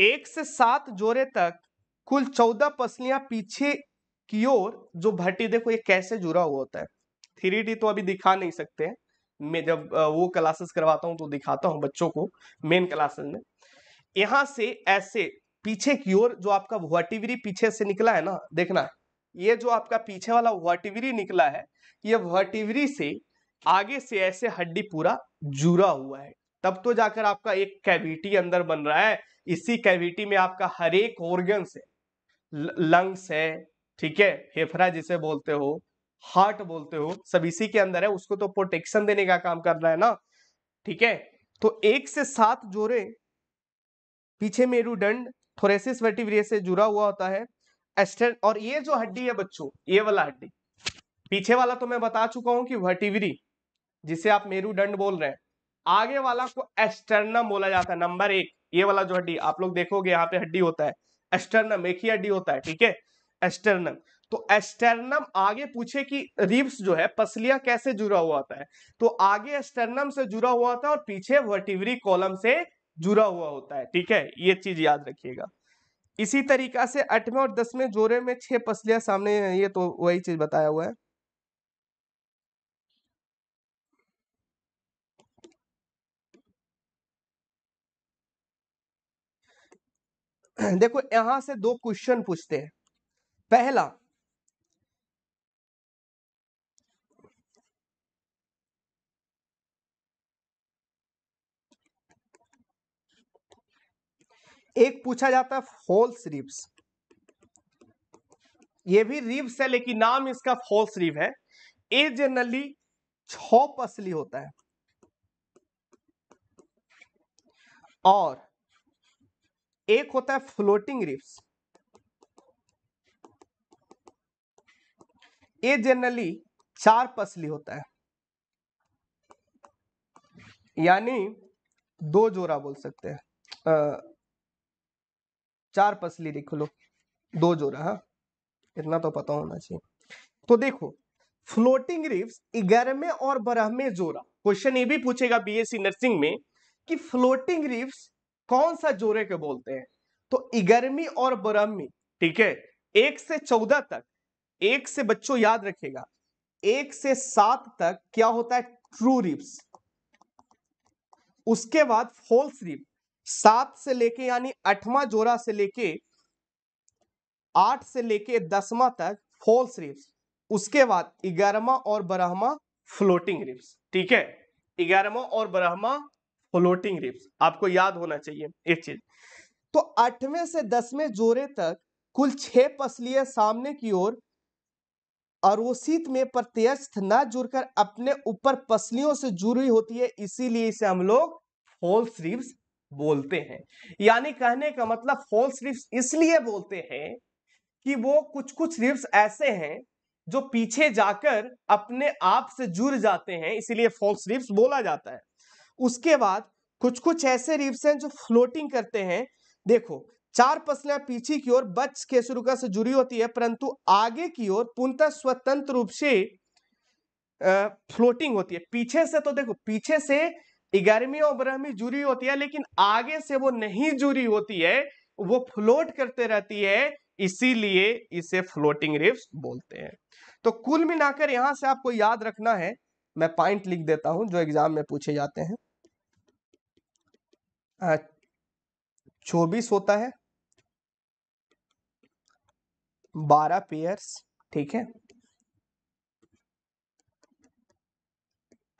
एक से सात जोड़े तक कुल चौदह पसलियां पीछे की ओर जो भट्टी देखो ये कैसे जुड़ा हुआ होता है थ्री डी तो अभी दिखा नहीं सकते हैं मैं जब वो क्लासेस करवाता हूँ तो दिखाता हूँ बच्चों को मेन क्लासेस में यहां से ऐसे पीछे की ओर जो आपका वटिवरी पीछे से निकला है ना देखना ये जो आपका पीछे वाला वटिवरी निकला है ये वटिवरी से आगे से ऐसे हड्डी पूरा जुड़ा हुआ है तब तो जाकर आपका एक कैविटी अंदर बन रहा है इसी कैविटी में आपका हर एक ऑर्गन है लंग्स है ठीक है फेफड़ा जिसे बोलते हो हार्ट बोलते हो सब इसी के अंदर है उसको तो प्रोटेक्शन देने का काम कर रहा है ना ठीक है तो एक से सात जोड़े पीछे मेरुदंड थोरेसिस वेटिब्रिय से जुड़ा हुआ होता है एस्टर और ये जो हड्डी है बच्चों ये वाला हड्डी पीछे वाला तो मैं बता चुका हूं कि वर्टिवरी जिसे आप मेरुदंड बोल रहे हैं आगे वाला को एस्टर्नम बोला जाता है नंबर एक ये वाला जो हड्डी आप लोग देखोगे यहाँ पे हड्डी होता है एस्टर्नम एक ही हड्डी होता है ठीक है एस्टर्नम तो एस्टर्नम आगे पूछे कि रिब्स जो है पसलियां कैसे जुड़ा हुआ होता है तो आगे एस्टर्नम से जुड़ा हुआ होता है और पीछे वर्टिवरी कॉलम से जुड़ा हुआ होता है ठीक है ये चीज याद रखिएगा इसी तरीका से आठवें और दसवें जोड़े में छह पसलियां सामने ये तो वही चीज बताया हुआ है (clears throat) देखो यहां से दो क्वेश्चन पूछते हैं पहला एक पूछा जाता है फॉल्स रिब्स ये भी रिब्स है लेकिन नाम इसका फॉल्स रिब है ये जनरली छौ पसली होता है और एक होता है फ्लोटिंग रिफ्स ये जनरली चार पसली होता है यानी दो जोरा बोल सकते हैं चार पसली लिख लो दो जोरा हा इतना तो पता होना चाहिए तो देखो फ्लोटिंग रिफ्स ग्यारहवें और बारहवें जोरा क्वेश्चन ये भी पूछेगा बीएससी e नर्सिंग में कि फ्लोटिंग रिफ्स कौन सा जोड़े के बोलते हैं तो इगरमी और बरमी ठीक है एक से चौदह तक एक से बच्चों याद रखेगा एक से सात तक क्या होता है ट्रू रिप्स उसके बाद फॉल्स रिप सात से लेके यानी अठवा जोरा से लेके आठ से लेके दसवा तक फॉल्स रिप्स उसके बाद इगारमा और बारहवा फ्लोटिंग रिप्स ठीक है इगारमा और बारहवा फ्लोटिंग रिप्स आपको याद होना चाहिए एक चीज तो आठवें से दसवें जोड़े तक कुल छह पसलियां सामने की ओर अरोसित में प्रत्यस्थ न जुड़कर अपने ऊपर पसलियों से जुड़ी होती है इसीलिए इसे हम लोग फॉल्स रिप्स बोलते हैं यानी कहने का मतलब फॉल्स रिप्स इसलिए बोलते हैं कि वो कुछ कुछ रिप्स ऐसे हैं जो पीछे जाकर अपने आप से जुड़ जाते हैं इसीलिए फॉल्स रिप्स बोला जाता है उसके बाद कुछ कुछ ऐसे रिप्स हैं जो फ्लोटिंग करते हैं देखो चार पसलियां पीछे की ओर बच केसरुका से जुड़ी होती है परंतु आगे की ओर पूर्णतः स्वतंत्र रूप से फ्लोटिंग होती है पीछे से तो देखो पीछे से ग्यारहवीं और बारहवीं जुड़ी होती है लेकिन आगे से वो नहीं जुड़ी होती है वो फ्लोट करते रहती है इसीलिए इसे फ्लोटिंग रिप्स बोलते हैं तो कुल मिलाकर यहां से आपको याद रखना है मैं पॉइंट लिख देता हूं जो एग्जाम में पूछे जाते हैं चौबीस होता है बारह पेयर्स ठीक है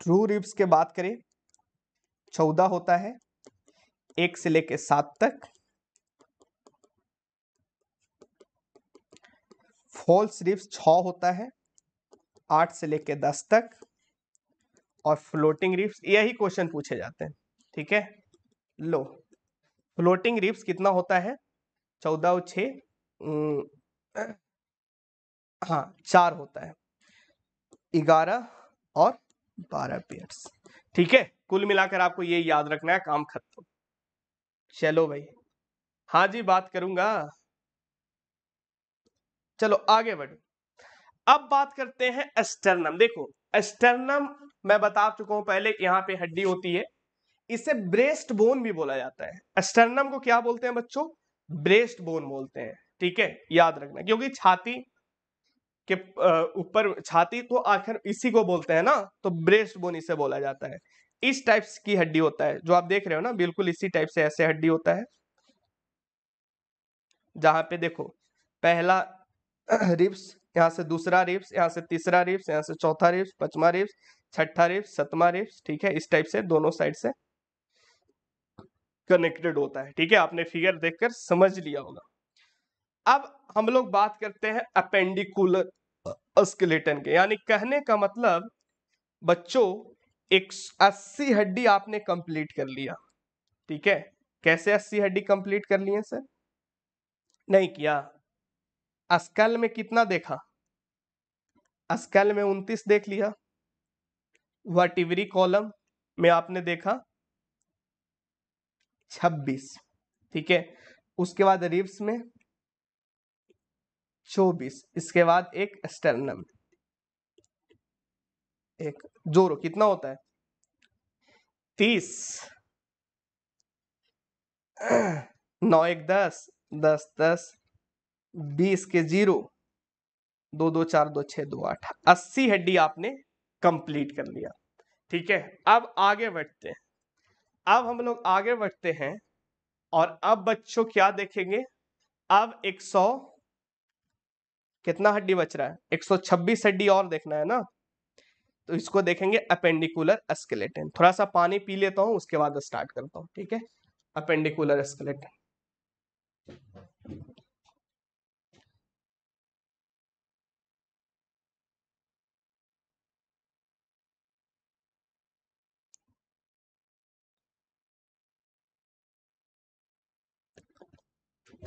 ट्रू रिप्स के बात करें चौदह होता है एक से लेके सात तक फॉल्स रिप्स छ होता है आठ से लेके दस तक और फ्लोटिंग रिप्स यही क्वेश्चन पूछे जाते हैं ठीक है लो फ्लोटिंग रिप्स कितना होता है चौदह और छ हाँ चार होता है ग्यारह और बारह पेयर्स ठीक है कुल मिलाकर आपको ये याद रखना है काम खत्म चलो भाई हाँ जी बात करूंगा चलो आगे बढ़ो अब बात करते हैं एस्टर्नम देखो एस्टर्नम मैं बता चुका हूं पहले यहां पे हड्डी होती है इसे ब्रेस्ट बोन भी बोला जाता है एस्टर्नम को क्या बोलते हैं बच्चों ब्रेस्ट बोन बोलते हैं ठीक है याद रखना क्योंकि छाती के ऊपर छाती तो आखिर इसी को बोलते हैं ना तो ब्रेस्ट बोन इसे बोला जाता है इस टाइप्स की हड्डी होता है जो आप देख रहे हो ना बिल्कुल इसी टाइप से ऐसे हड्डी होता है जहां पे देखो पहला रिप्स (clears throat) यहां से दूसरा रिप्स यहां से तीसरा रिप्स यहां से चौथा रिप्स पचमा रिप्स छठा रिप्स सतमा रिप्स ठीक है इस टाइप से दोनों साइड से कनेक्टेड होता है ठीक है आपने फिगर देखकर समझ लिया होगा अब हम लोग बात करते हैं अपेंडिकुलर स्केलेटन के यानी कहने का मतलब बच्चों एक अस्सी हड्डी आपने कंप्लीट कर लिया ठीक है कैसे अस्सी हड्डी कंप्लीट कर लिए सर नहीं किया अस्कल में कितना देखा अस्कल में उन्तीस देख लिया वर्टिवरी कॉलम में आपने देखा छब्बीस ठीक है उसके बाद रिब्स में चौबीस इसके बाद एक स्टर्नम एक जोरो कितना होता है तीस नौ एक दस दस दस बीस के जीरो दो दो चार दो छः दो आठ अस्सी हड्डी आपने कंप्लीट कर लिया ठीक है अब आगे बढ़ते हैं अब हम लोग आगे बढ़ते हैं और अब बच्चों क्या देखेंगे अब 100 कितना हड्डी बच रहा है 126 हड्डी और देखना है ना तो इसको देखेंगे अपेंडिकुलर स्केलेटन थोड़ा सा पानी पी लेता हूं उसके बाद स्टार्ट करता हूं ठीक है अपेंडिकुलर स्केलेटन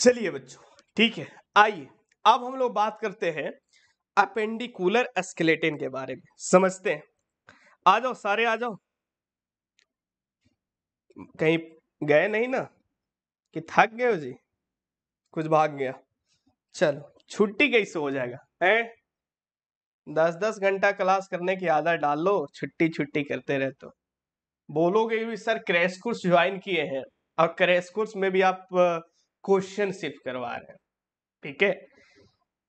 चलिए बच्चों ठीक है आइए अब हम लोग बात करते हैं अपेंडिकुलर एस्केलेटिन के बारे में समझते हैं आ जाओ सारे आ जाओ कहीं गए नहीं ना कि थक गए हो जी कुछ भाग गया चलो छुट्टी कैसे हो जाएगा है दस दस घंटा क्लास करने की आदत डाल लो छुट्टी छुट्टी करते रहते तो बोलोगे भी सर क्रैश कोर्स ज्वाइन किए हैं और क्रैश कोर्स में भी आप क्वेश्चन सिर्फ करवा रहे हैं ठीक है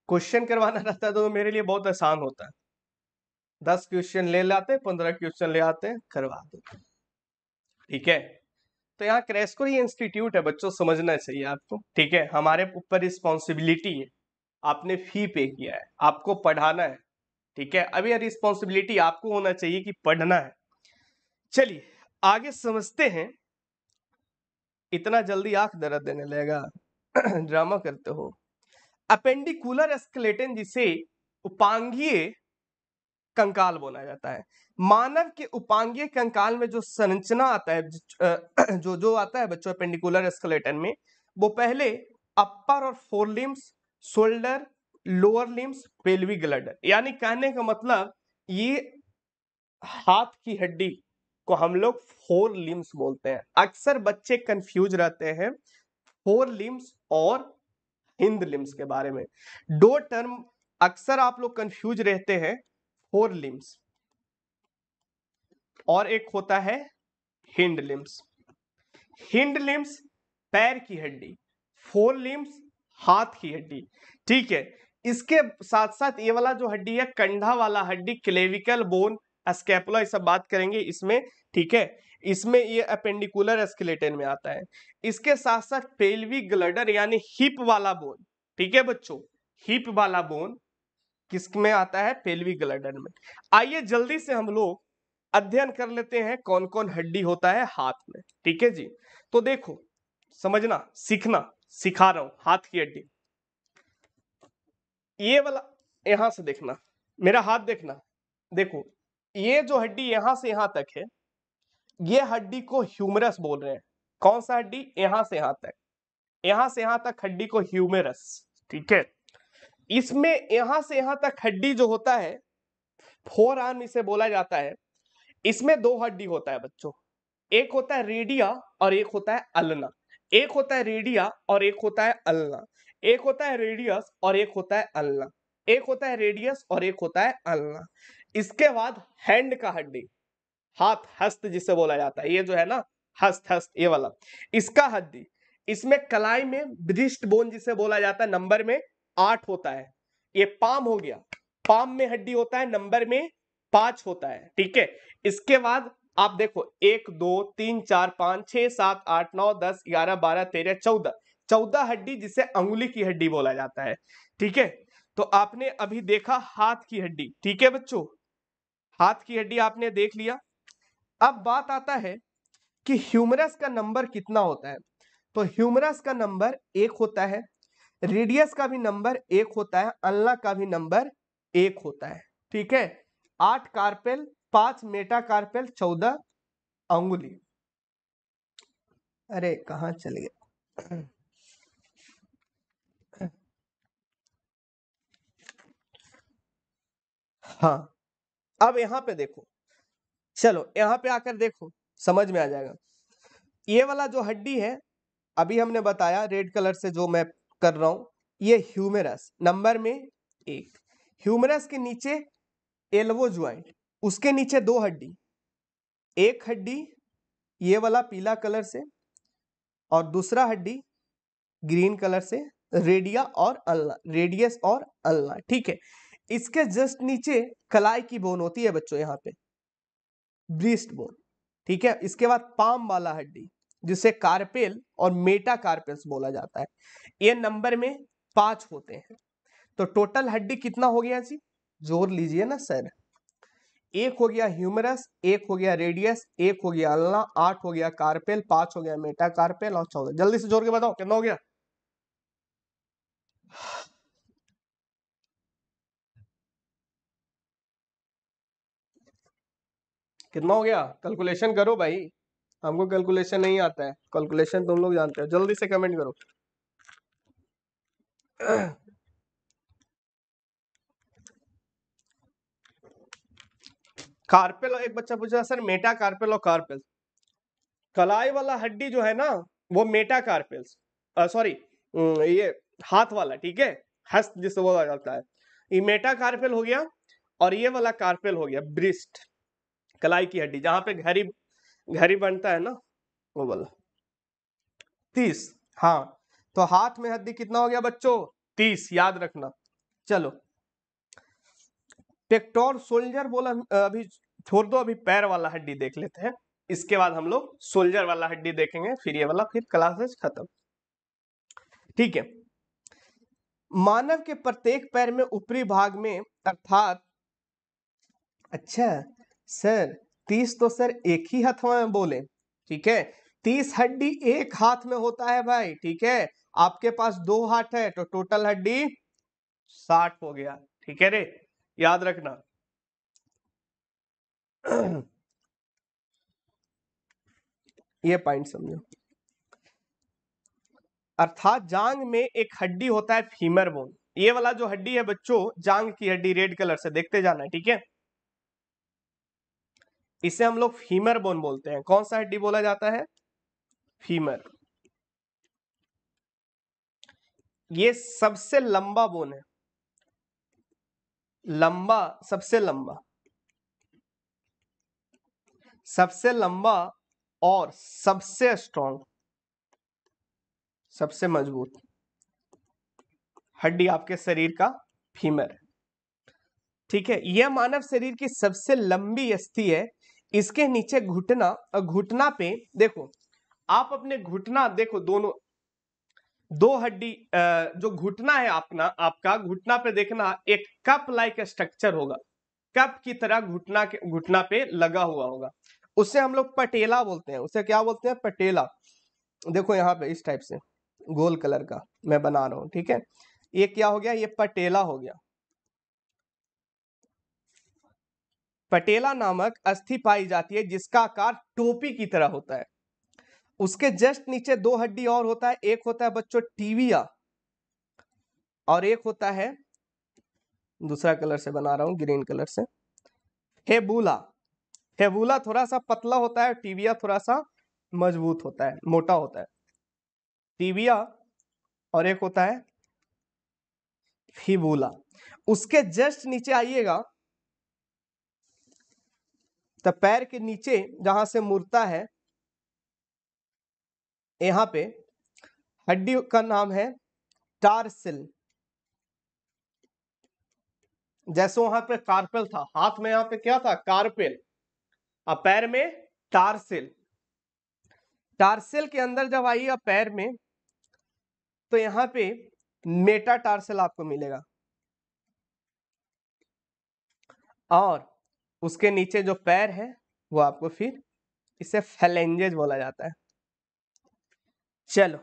क्वेश्चन करवाना (laughs) रहता है तो मेरे लिए बहुत आसान होता है दस क्वेश्चन ले लाते पंद्रह क्वेश्चन ले आते करवा देते ठीक है तो यहाँ क्रेस्को ही इंस्टीट्यूट है बच्चों समझना चाहिए आपको ठीक है हमारे ऊपर रिस्पॉन्सिबिलिटी है आपने फी पे किया है आपको पढ़ाना है ठीक है अब यह रिस्पॉन्सिबिलिटी आपको होना चाहिए कि पढ़ना है चलिए आगे समझते हैं इतना जल्दी आंख दर्द देने लगेगा (clears throat) ड्रामा करते हो अपेंडिकुलर एस्केलेटन जिसे उपांगीय कंकाल बोला जाता है मानव के उपांगीय कंकाल में जो संरचना आता है (clears throat) जो जो आता है बच्चों अपेंडिकुलर एस्केलेटन में वो पहले अपर और fore limbs shoulder lower limbs pelvic girdle यानी कहने का मतलब ये हाथ की हड्डी को हम लोग फोर लिम्स बोलते हैं अक्सर बच्चे कंफ्यूज रहते हैं फोर लिम्स और हिंद लिम्स के बारे में दो टर्म अक्सर आप लोग कंफ्यूज रहते हैं फोर लिम्स और एक होता है हिंड लिम्स हिंड लिम्स पैर की हड्डी फोर लिम्स हाथ की हड्डी ठीक है इसके साथ साथ ये वाला जो हड्डी है कंधा वाला हड्डी क्लेविकल बोन स्केपुला सब बात करेंगे इसमें ठीक है इसमें ये अपेंडिकुलर एस्केलेटन में आता है इसके साथ साथ पेल्वी ग्लडर यानी हिप वाला बोन ठीक है बच्चों हिप वाला बोन किस में आता है पेल्वी ग्लडर में आइए जल्दी से हम लोग अध्ययन कर लेते हैं कौन कौन हड्डी होता है हाथ में ठीक है जी तो देखो समझना सीखना सिखा रहा हूं हाथ की हड्डी ये वाला यहां से देखना मेरा हाथ देखना देखो ये जो हड्डी यहां से यहां तक है ये हड्डी को ह्यूमरस बोल रहे हैं कौन सा हड्डी यहां से यहां तक यहां से यहां तक हड्डी को ह्यूमरस ठीक है इसमें यहां से यहां तक हड्डी जो होता है फोर आर्म इसे बोला जाता है इसमें दो हड्डी होता है बच्चों एक होता है रेडिया और एक होता है अलना एक होता है रेडिया और एक होता है अलना एक होता है रेडियस और एक होता है अलना एक होता है रेडियस और एक होता है अलना इसके बाद हैंड का हड्डी हाथ हस्त जिसे बोला जाता है ये जो है ना हस्त हस्त ये वाला इसका हड्डी इसमें कलाई में ब्रिस्ट बोन जिसे बोला जाता है नंबर में आठ होता है ये पाम हो गया पाम में हड्डी होता है नंबर में पांच होता है ठीक है इसके बाद आप देखो एक दो तीन चार पांच छह सात आठ नौ दस ग्यारह बारह तेरह चौदह चौदह हड्डी जिसे अंगुली की हड्डी बोला जाता है ठीक है तो आपने अभी देखा हाथ की हड्डी ठीक है बच्चों हाथ की हड्डी आपने देख लिया अब बात आता है कि ह्यूमरस का नंबर कितना होता है तो ह्यूमरस का नंबर एक होता है रेडियस का भी नंबर एक होता है अल्ला का भी नंबर एक होता है ठीक है आठ कार्पेल पांच मेटा कार्पेल चौदह अंगुली अरे कहा चल गया हाँ अब यहाँ पे देखो चलो यहाँ पे आकर देखो समझ में आ जाएगा ये वाला जो हड्डी है अभी हमने बताया रेड कलर से जो मैं कर रहा हूं ये ह्यूमेरस नंबर में एक ह्यूमरस के नीचे एल्वो ज्वाइंट उसके नीचे दो हड्डी एक हड्डी ये वाला पीला कलर से और दूसरा हड्डी ग्रीन कलर से रेडिया और अल्ला रेडियस और अल्ला ठीक है इसके जस्ट नीचे कलाई की बोन होती है बच्चों यहाँ पे ब्रिस्ट बोन ठीक है इसके बाद पाम वाला हड्डी जिसे कार्पेल और मेटा कार्पेल्स बोला जाता है ये नंबर में पांच होते हैं तो टोटल हड्डी कितना हो गया जी जोर लीजिए ना सर एक हो गया ह्यूमरस एक हो गया रेडियस एक हो गया अल्ला आठ हो गया कार्पेल पांच हो गया मेटा कार्पेल और चौदह जल्दी से जोर के बताओ कितना हो गया कितना हो गया कैलकुलेशन करो भाई हमको कैलकुलेशन नहीं आता है कैलकुलेशन तुम लोग जानते हो जल्दी से कमेंट करो कार्पेल एक बच्चा पूछ रहा सर मेटा कार्पेल और कार्पेल कलाई वाला हड्डी जो है ना वो मेटा कार्पेल सॉरी ये हाथ वाला ठीक है हस्त जिससे बोला जाता है ये मेटा कार्पेल हो गया और ये वाला कार्पेल हो गया ब्रिस्ट कलाई की हड्डी जहां पे घरी घरी बनता है ना वो वाला तीस हाँ तो हाथ में हड्डी कितना हो गया बच्चों तीस याद रखना चलो पेक्टोर सोल्जर बोला अभी छोड़ दो अभी पैर वाला हड्डी देख लेते हैं इसके बाद हम लोग सोल्जर वाला हड्डी देखेंगे फिर ये वाला फिर क्लासेस खत्म ठीक है मानव के प्रत्येक पैर में ऊपरी भाग में अर्थात अच्छा सर तीस तो सर एक ही हथवा में बोले ठीक है तीस हड्डी एक हाथ में होता है भाई ठीक है आपके पास दो हाथ है तो टोटल हड्डी साठ हो गया ठीक है रे याद रखना (clears throat) ये पॉइंट समझो अर्थात जांग में एक हड्डी होता है फीमर बोन ये वाला जो हड्डी है बच्चों जांग की हड्डी रेड कलर से देखते जाना ठीक है इसे हम लोग फीमर बोन बोलते हैं कौन सा हड्डी बोला जाता है फीमर ये सबसे लंबा बोन है लंबा सबसे लंबा सबसे लंबा और सबसे स्ट्रॉन्ग सबसे मजबूत हड्डी आपके शरीर का फीमर ठीक है यह मानव शरीर की सबसे लंबी अस्थि है इसके नीचे घुटना घुटना पे देखो आप अपने घुटना देखो दोनों दो हड्डी जो घुटना है अपना आपका घुटना पे देखना एक कप लाइक स्ट्रक्चर होगा कप की तरह घुटना के घुटना पे लगा हुआ होगा उससे हम लोग पटेला बोलते हैं उसे क्या बोलते हैं पटेला देखो यहाँ पे इस टाइप से गोल कलर का मैं बना रहा हूँ ठीक है ये क्या हो गया ये पटेला हो गया पटेला नामक अस्थि पाई जाती है जिसका आकार टोपी की तरह होता है उसके जस्ट नीचे दो हड्डी और होता है एक होता है बच्चों टीविया और एक होता है दूसरा कलर से बना रहा हूं ग्रीन कलर से हेबूला हेबूला थोड़ा सा पतला होता है टीविया थोड़ा सा मजबूत होता है मोटा होता है टीविया और एक होता है हिबूला उसके जस्ट नीचे आइएगा तो पैर के नीचे जहां से मुड़ता है यहां पे हड्डी का नाम है टारसिल जैसे वहां पे कार्पेल था हाथ में यहां पे क्या था कार्पेल और पैर में टारसिल टारसिल के अंदर जब आइए पैर में तो यहां पे मेटा टारसिल आपको मिलेगा और उसके नीचे जो पैर है वो आपको फिर इसे फैलेंजेज बोला जाता है चलो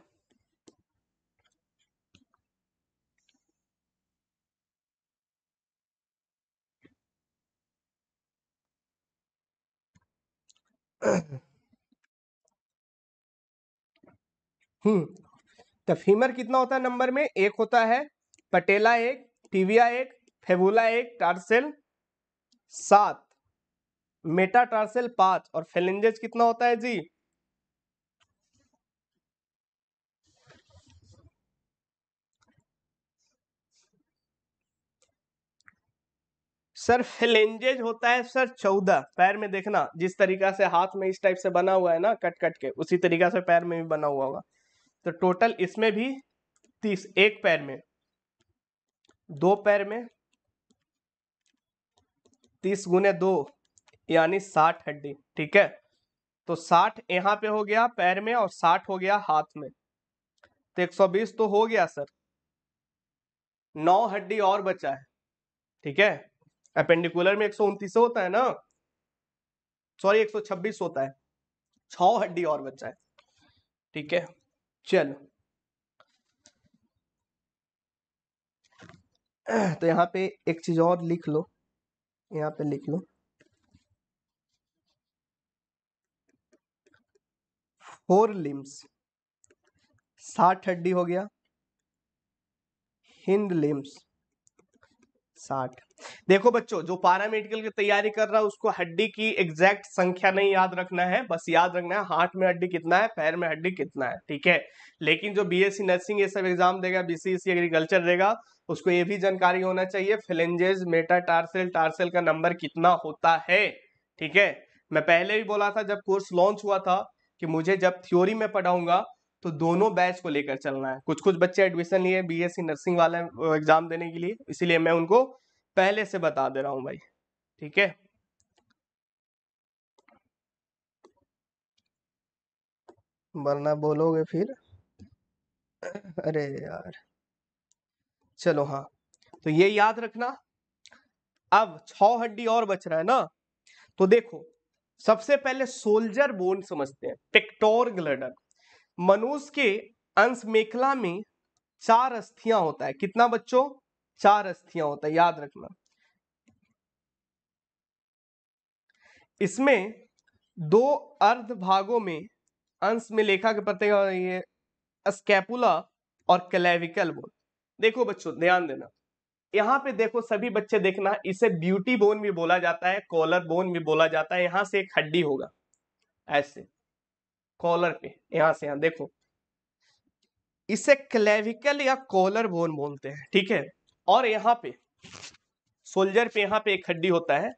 हम्म तो फीमर कितना होता है नंबर में एक होता है पटेला एक टीविया एक फेबुला एक टार्सेल सात मेटाटार्सल पांच और फेलेंजेस कितना होता है जी सर फिलेंजेज होता है सर चौदह पैर में देखना जिस तरीका से हाथ में इस टाइप से बना हुआ है ना कट कट के उसी तरीका से पैर में भी बना हुआ होगा तो टोटल इसमें भी तीस एक पैर में दो पैर में तीस गुने दो यानी साठ हड्डी ठीक है तो साठ यहाँ पे हो गया पैर में और साठ हो गया हाथ में तो एक सौ बीस तो हो गया सर नौ हड्डी और बचा है ठीक है अपेंडिकुलर में एक सौ उनतीस होता है ना सॉरी एक सौ छब्बीस होता है छ हड्डी और बचा है ठीक है चलो तो यहाँ पे एक चीज और लिख लो यहाँ पे लिख लो फोर लिम्स साठ हड्डी हो गया हिंद लिम्स साठ देखो बच्चों जो पारा मेडिकल की तैयारी कर रहा है उसको हड्डी की एग्जैक्ट संख्या नहीं याद रखना है बस याद रखना है हाथ में हड्डी कितना है पैर में हड्डी कितना है ठीक है लेकिन जो बीएससी नर्सिंग ये सब एग्जाम देगा बीसीसी एग्रीकल्चर देगा उसको ये भी जानकारी होना चाहिए फिलेंजेज मेटा टारसेल टारसेल का नंबर कितना होता है ठीक है मैं पहले भी बोला था जब कोर्स लॉन्च हुआ था कि मुझे जब थ्योरी में पढ़ाऊंगा तो दोनों बैच को लेकर चलना है कुछ कुछ बच्चे एडमिशन लिए बी सी नर्सिंग वाले एग्जाम देने के लिए इसीलिए मैं उनको पहले से बता दे रहा हूं भाई ठीक है वरना बोलोगे फिर अरे यार चलो हाँ तो ये याद रखना अब छ हड्डी और बच रहा है ना तो देखो सबसे पहले सोल्जर बोन समझते हैं पिक्टोर ग्लडर मनुष्य के अंश मेखला में चार अस्थियां होता है कितना बच्चों चार अस्थियां होता है याद रखना इसमें दो अर्ध भागों में अंश में लेखा के प्रत्येक स्कैपुला और क्लेविकल बोन देखो बच्चों ध्यान देना यहाँ पे देखो सभी बच्चे देखना इसे ब्यूटी बोन भी बोला जाता है कॉलर बोन भी बोला जाता है यहां से एक हड्डी होगा ऐसे कॉलर पे यहां से यहां देखो इसे क्लेविकल या कॉलर बोन बोलते हैं ठीक है और यहाँ पे सोल्जर पे यहाँ पे एक हड्डी होता है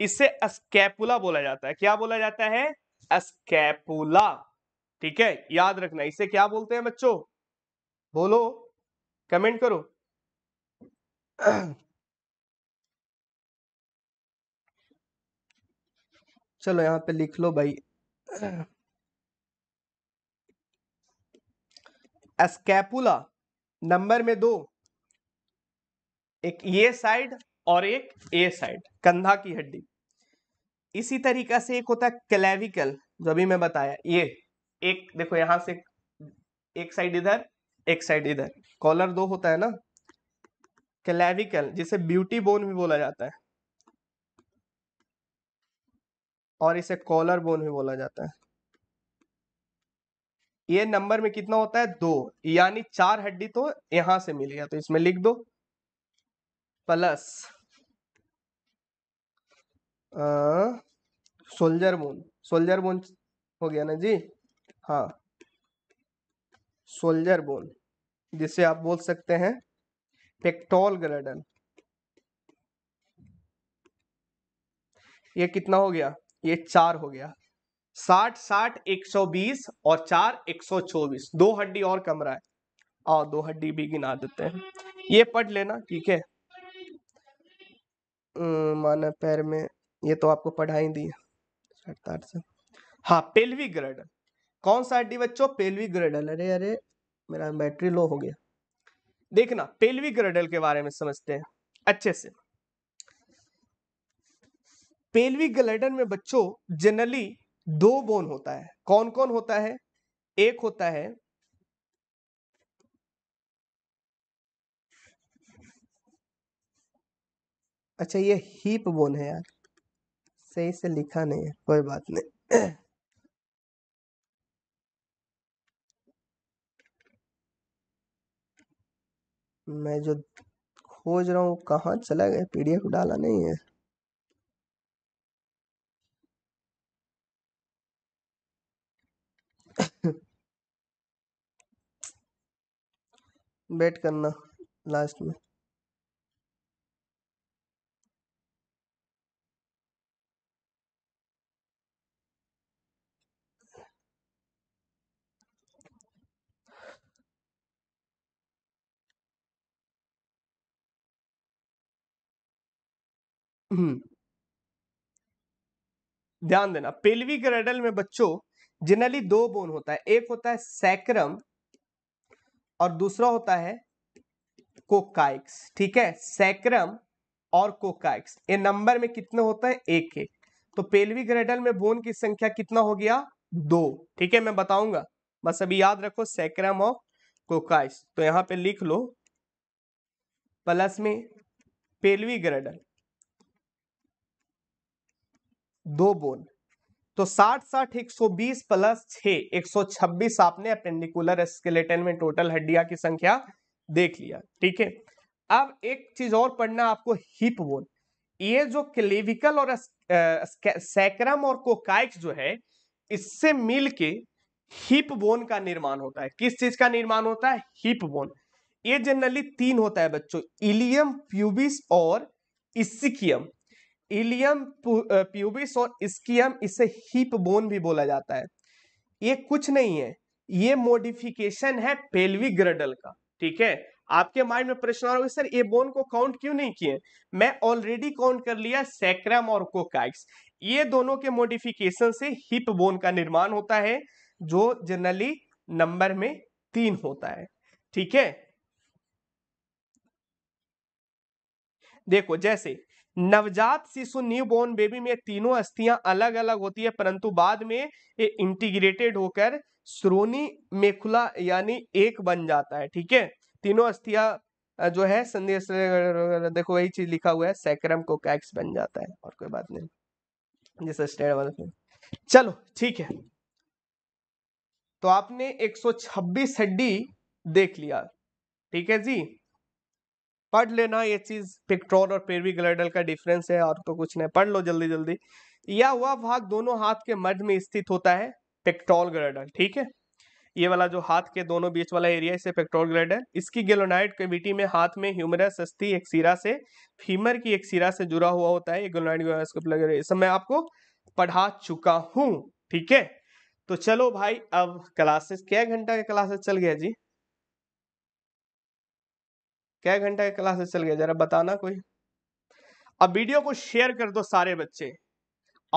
इसे स्कैपुला बोला जाता है क्या बोला जाता है स्कैपुला ठीक है याद रखना इसे क्या बोलते हैं बच्चों बोलो कमेंट करो (clears throat) चलो यहाँ पे लिख लो भाई (clears throat) एस्केपुला नंबर में दो एक ये साइड और एक ए साइड कंधा की हड्डी इसी तरीका से एक होता है क्लेविकल जो अभी मैं बताया ये एक देखो यहां से एक साइड इधर एक साइड इधर कॉलर दो होता है ना क्लेविकल जिसे ब्यूटी बोन भी बोला जाता है और इसे कॉलर बोन भी बोला जाता है ये नंबर में कितना होता है दो यानी चार हड्डी तो यहां से मिल गया तो इसमें लिख दो plus shoulder bone shoulder bone हो गया ना जी हाँ सोल्जर बोन जिसे आप बोल सकते हैं पेक्टोल गर्डन ये कितना हो गया ये चार हो गया साठ साठ एक सौ बीस और चार एक सौ चौबीस दो हड्डी और कमरा है और दो हड्डी भी गिना देते हैं ये पढ़ लेना ठीक है माना पैर में ये तो आपको पढ़ाई दी से हाँ पेलवी ग्रेडल कौन सा हड्डी बच्चों पेलवी ग्रेडल अरे अरे मेरा बैटरी लो हो गया देखना पेल्विक रडल के बारे में समझते हैं अच्छे से पेल्विक गलैडन में बच्चों जनरली दो बोन होता है कौन कौन होता है एक होता है अच्छा ये हीप बोन है यार सही से लिखा नहीं है कोई बात नहीं मैं जो खोज रहा हूँ कहाँ चला गया पीडीएफ डाला नहीं है (coughs) वेट करना लास्ट में हम्म। ध्यान देना पेल्विक रेडल में बच्चों जनरली दो बोन होता है एक होता है सैक्रम और दूसरा होता है कोकाइक्स ठीक है सैक्रम और कोकाइक्स ये नंबर में कितने होते हैं एक एक तो पेल्वी ग्रेडल में बोन की संख्या कितना हो गया दो ठीक है मैं बताऊंगा बस अभी याद रखो सैक्रम और कोकाइक्स तो यहां पे लिख लो प्लस में पेल्वी ग्रेडल दो बोन तो 60 60 120 प्लस 6 126 आपने अपेंडिकुलर स्केलेटन में टोटल हड्डिया की संख्या देख लिया ठीक है अब एक चीज और पढ़ना आपको हिप बोन ये जो क्लेविकल और सैक्रम और कोकाइक्स जो है इससे मिलके हिप बोन का निर्माण होता है किस चीज का निर्माण होता है हिप बोन ये जनरली तीन होता है बच्चों इलियम प्यूबिस और इसिकियम इलियम प्यूबिस और स्कीम इसे हिप बोन भी बोला जाता है ये कुछ नहीं है ये मोडिफिकेशन है पेल्वी ग्रडल का ठीक है आपके माइंड में प्रश्न आ रहा सर ये बोन को काउंट क्यों नहीं किए मैं ऑलरेडी काउंट कर लिया सैक्रम और कोकाइक्स ये दोनों के मोडिफिकेशन से हिप बोन का निर्माण होता है जो जनरली नंबर में तीन होता है ठीक है देखो जैसे नवजात शिशु न्यू बोर्न बेबी में तीनों अस्थियां अलग अलग होती है परंतु बाद में ये इंटीग्रेटेड होकर श्रोणी मेखुला यानी एक बन जाता है ठीक है तीनों अस्थियां जो है संदेश देखो वही चीज लिखा हुआ है सैक्रम को कैक्स बन जाता है और कोई बात नहीं जैसे स्टेड वाला चलो ठीक है तो आपने 126 हड्डी देख लिया ठीक है जी पढ़ लेना ये चीज पिक्ट्रॉन और पेरवी ग्लाइडल का डिफरेंस है और तो कुछ नहीं पढ़ लो जल्दी जल्दी यह वह भाग दोनों हाथ के मध्य में स्थित होता है पेक्ट्रॉल ग्लाइडल ठीक है ये वाला जो हाथ के दोनों बीच वाला एरिया इसे पेक्ट्रोल ग्लाइडल इसकी गेलोनाइट कैविटी में हाथ में ह्यूमरस अस्थि एक सिरा से फीमर की एक सिरा से जुड़ा हुआ होता है गोलोनाइट सब मैं आपको पढ़ा चुका हूँ ठीक है तो चलो भाई अब क्लासेस क्या घंटा का क्लासेस चल गया जी क्या घंटा क्लासेस चल गया जरा बताना कोई अब वीडियो को शेयर कर दो सारे बच्चे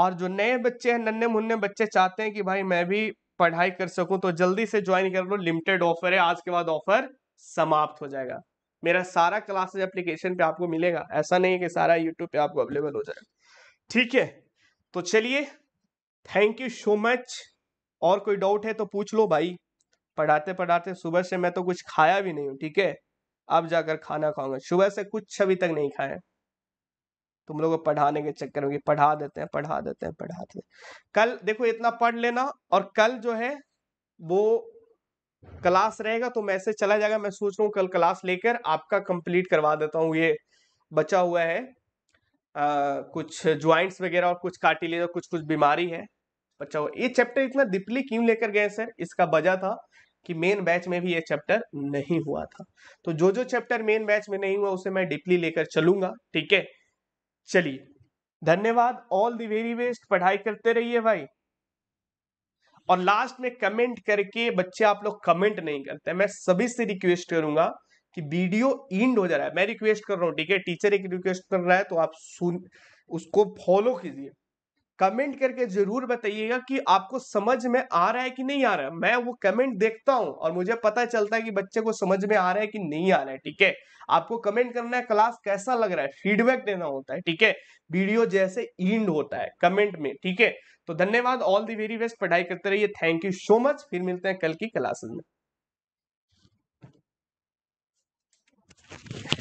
और जो नए बच्चे हैं नन्हे मुन्ने बच्चे चाहते हैं कि भाई मैं भी पढ़ाई कर सकूं तो जल्दी से ज्वाइन कर लो लिमिटेड ऑफर है आज के बाद ऑफर समाप्त हो जाएगा मेरा सारा क्लासेज एप्लीकेशन पे आपको मिलेगा ऐसा नहीं है कि सारा यूट्यूब पे आपको अवेलेबल हो जाएगा ठीक है तो चलिए थैंक यू सो मच और कोई डाउट है तो पूछ लो भाई पढ़ाते पढ़ाते सुबह से मैं तो कुछ खाया भी नहीं हूँ ठीक है अब जाकर खाना खाऊंगा सुबह से कुछ अभी तक नहीं खाए तुम लोग पढ़ाने के चक्कर में पढ़ा देते हैं पढ़ा देते हैं पढ़ा देते कल देखो इतना पढ़ लेना और कल जो है वो क्लास रहेगा तो मैसेज चला जाएगा मैं सोच रहा हूँ कल क्लास लेकर आपका कंप्लीट करवा देता हूँ ये बचा हुआ है आ, कुछ ज्वाइंट्स वगैरह और कुछ काटी और कुछ कुछ बीमारी है बच्चा हुआ ये चैप्टर इतना डीपली क्यों लेकर गए सर इसका वजह था कि मेन बैच में भी ये चैप्टर नहीं हुआ था तो जो जो चैप्टर मेन बैच में नहीं हुआ उसे मैं डीपली लेकर चलूंगा ठीक है चलिए धन्यवाद ऑल दी वेरी बेस्ट पढ़ाई करते रहिए भाई और लास्ट में कमेंट करके बच्चे आप लोग कमेंट नहीं करते मैं सभी से रिक्वेस्ट करूंगा कि वीडियो इंड हो जा रहा है मैं रिक्वेस्ट कर रहा हूँ ठीक है टीचर एक रिक्वेस्ट कर रहा है तो आप सुन उसको फॉलो कीजिए कमेंट करके जरूर बताइएगा कि आपको समझ में आ रहा है कि नहीं आ रहा है मैं वो कमेंट देखता हूं और मुझे पता चलता है कि बच्चे को समझ में आ रहा है कि नहीं आ रहा है ठीक है आपको कमेंट करना है क्लास कैसा लग रहा है फीडबैक देना होता है ठीक है वीडियो जैसे इंड होता है कमेंट में ठीक है तो धन्यवाद ऑल दी वेरी बेस्ट पढ़ाई करते रहिए थैंक यू सो मच फिर मिलते हैं कल की क्लासेस में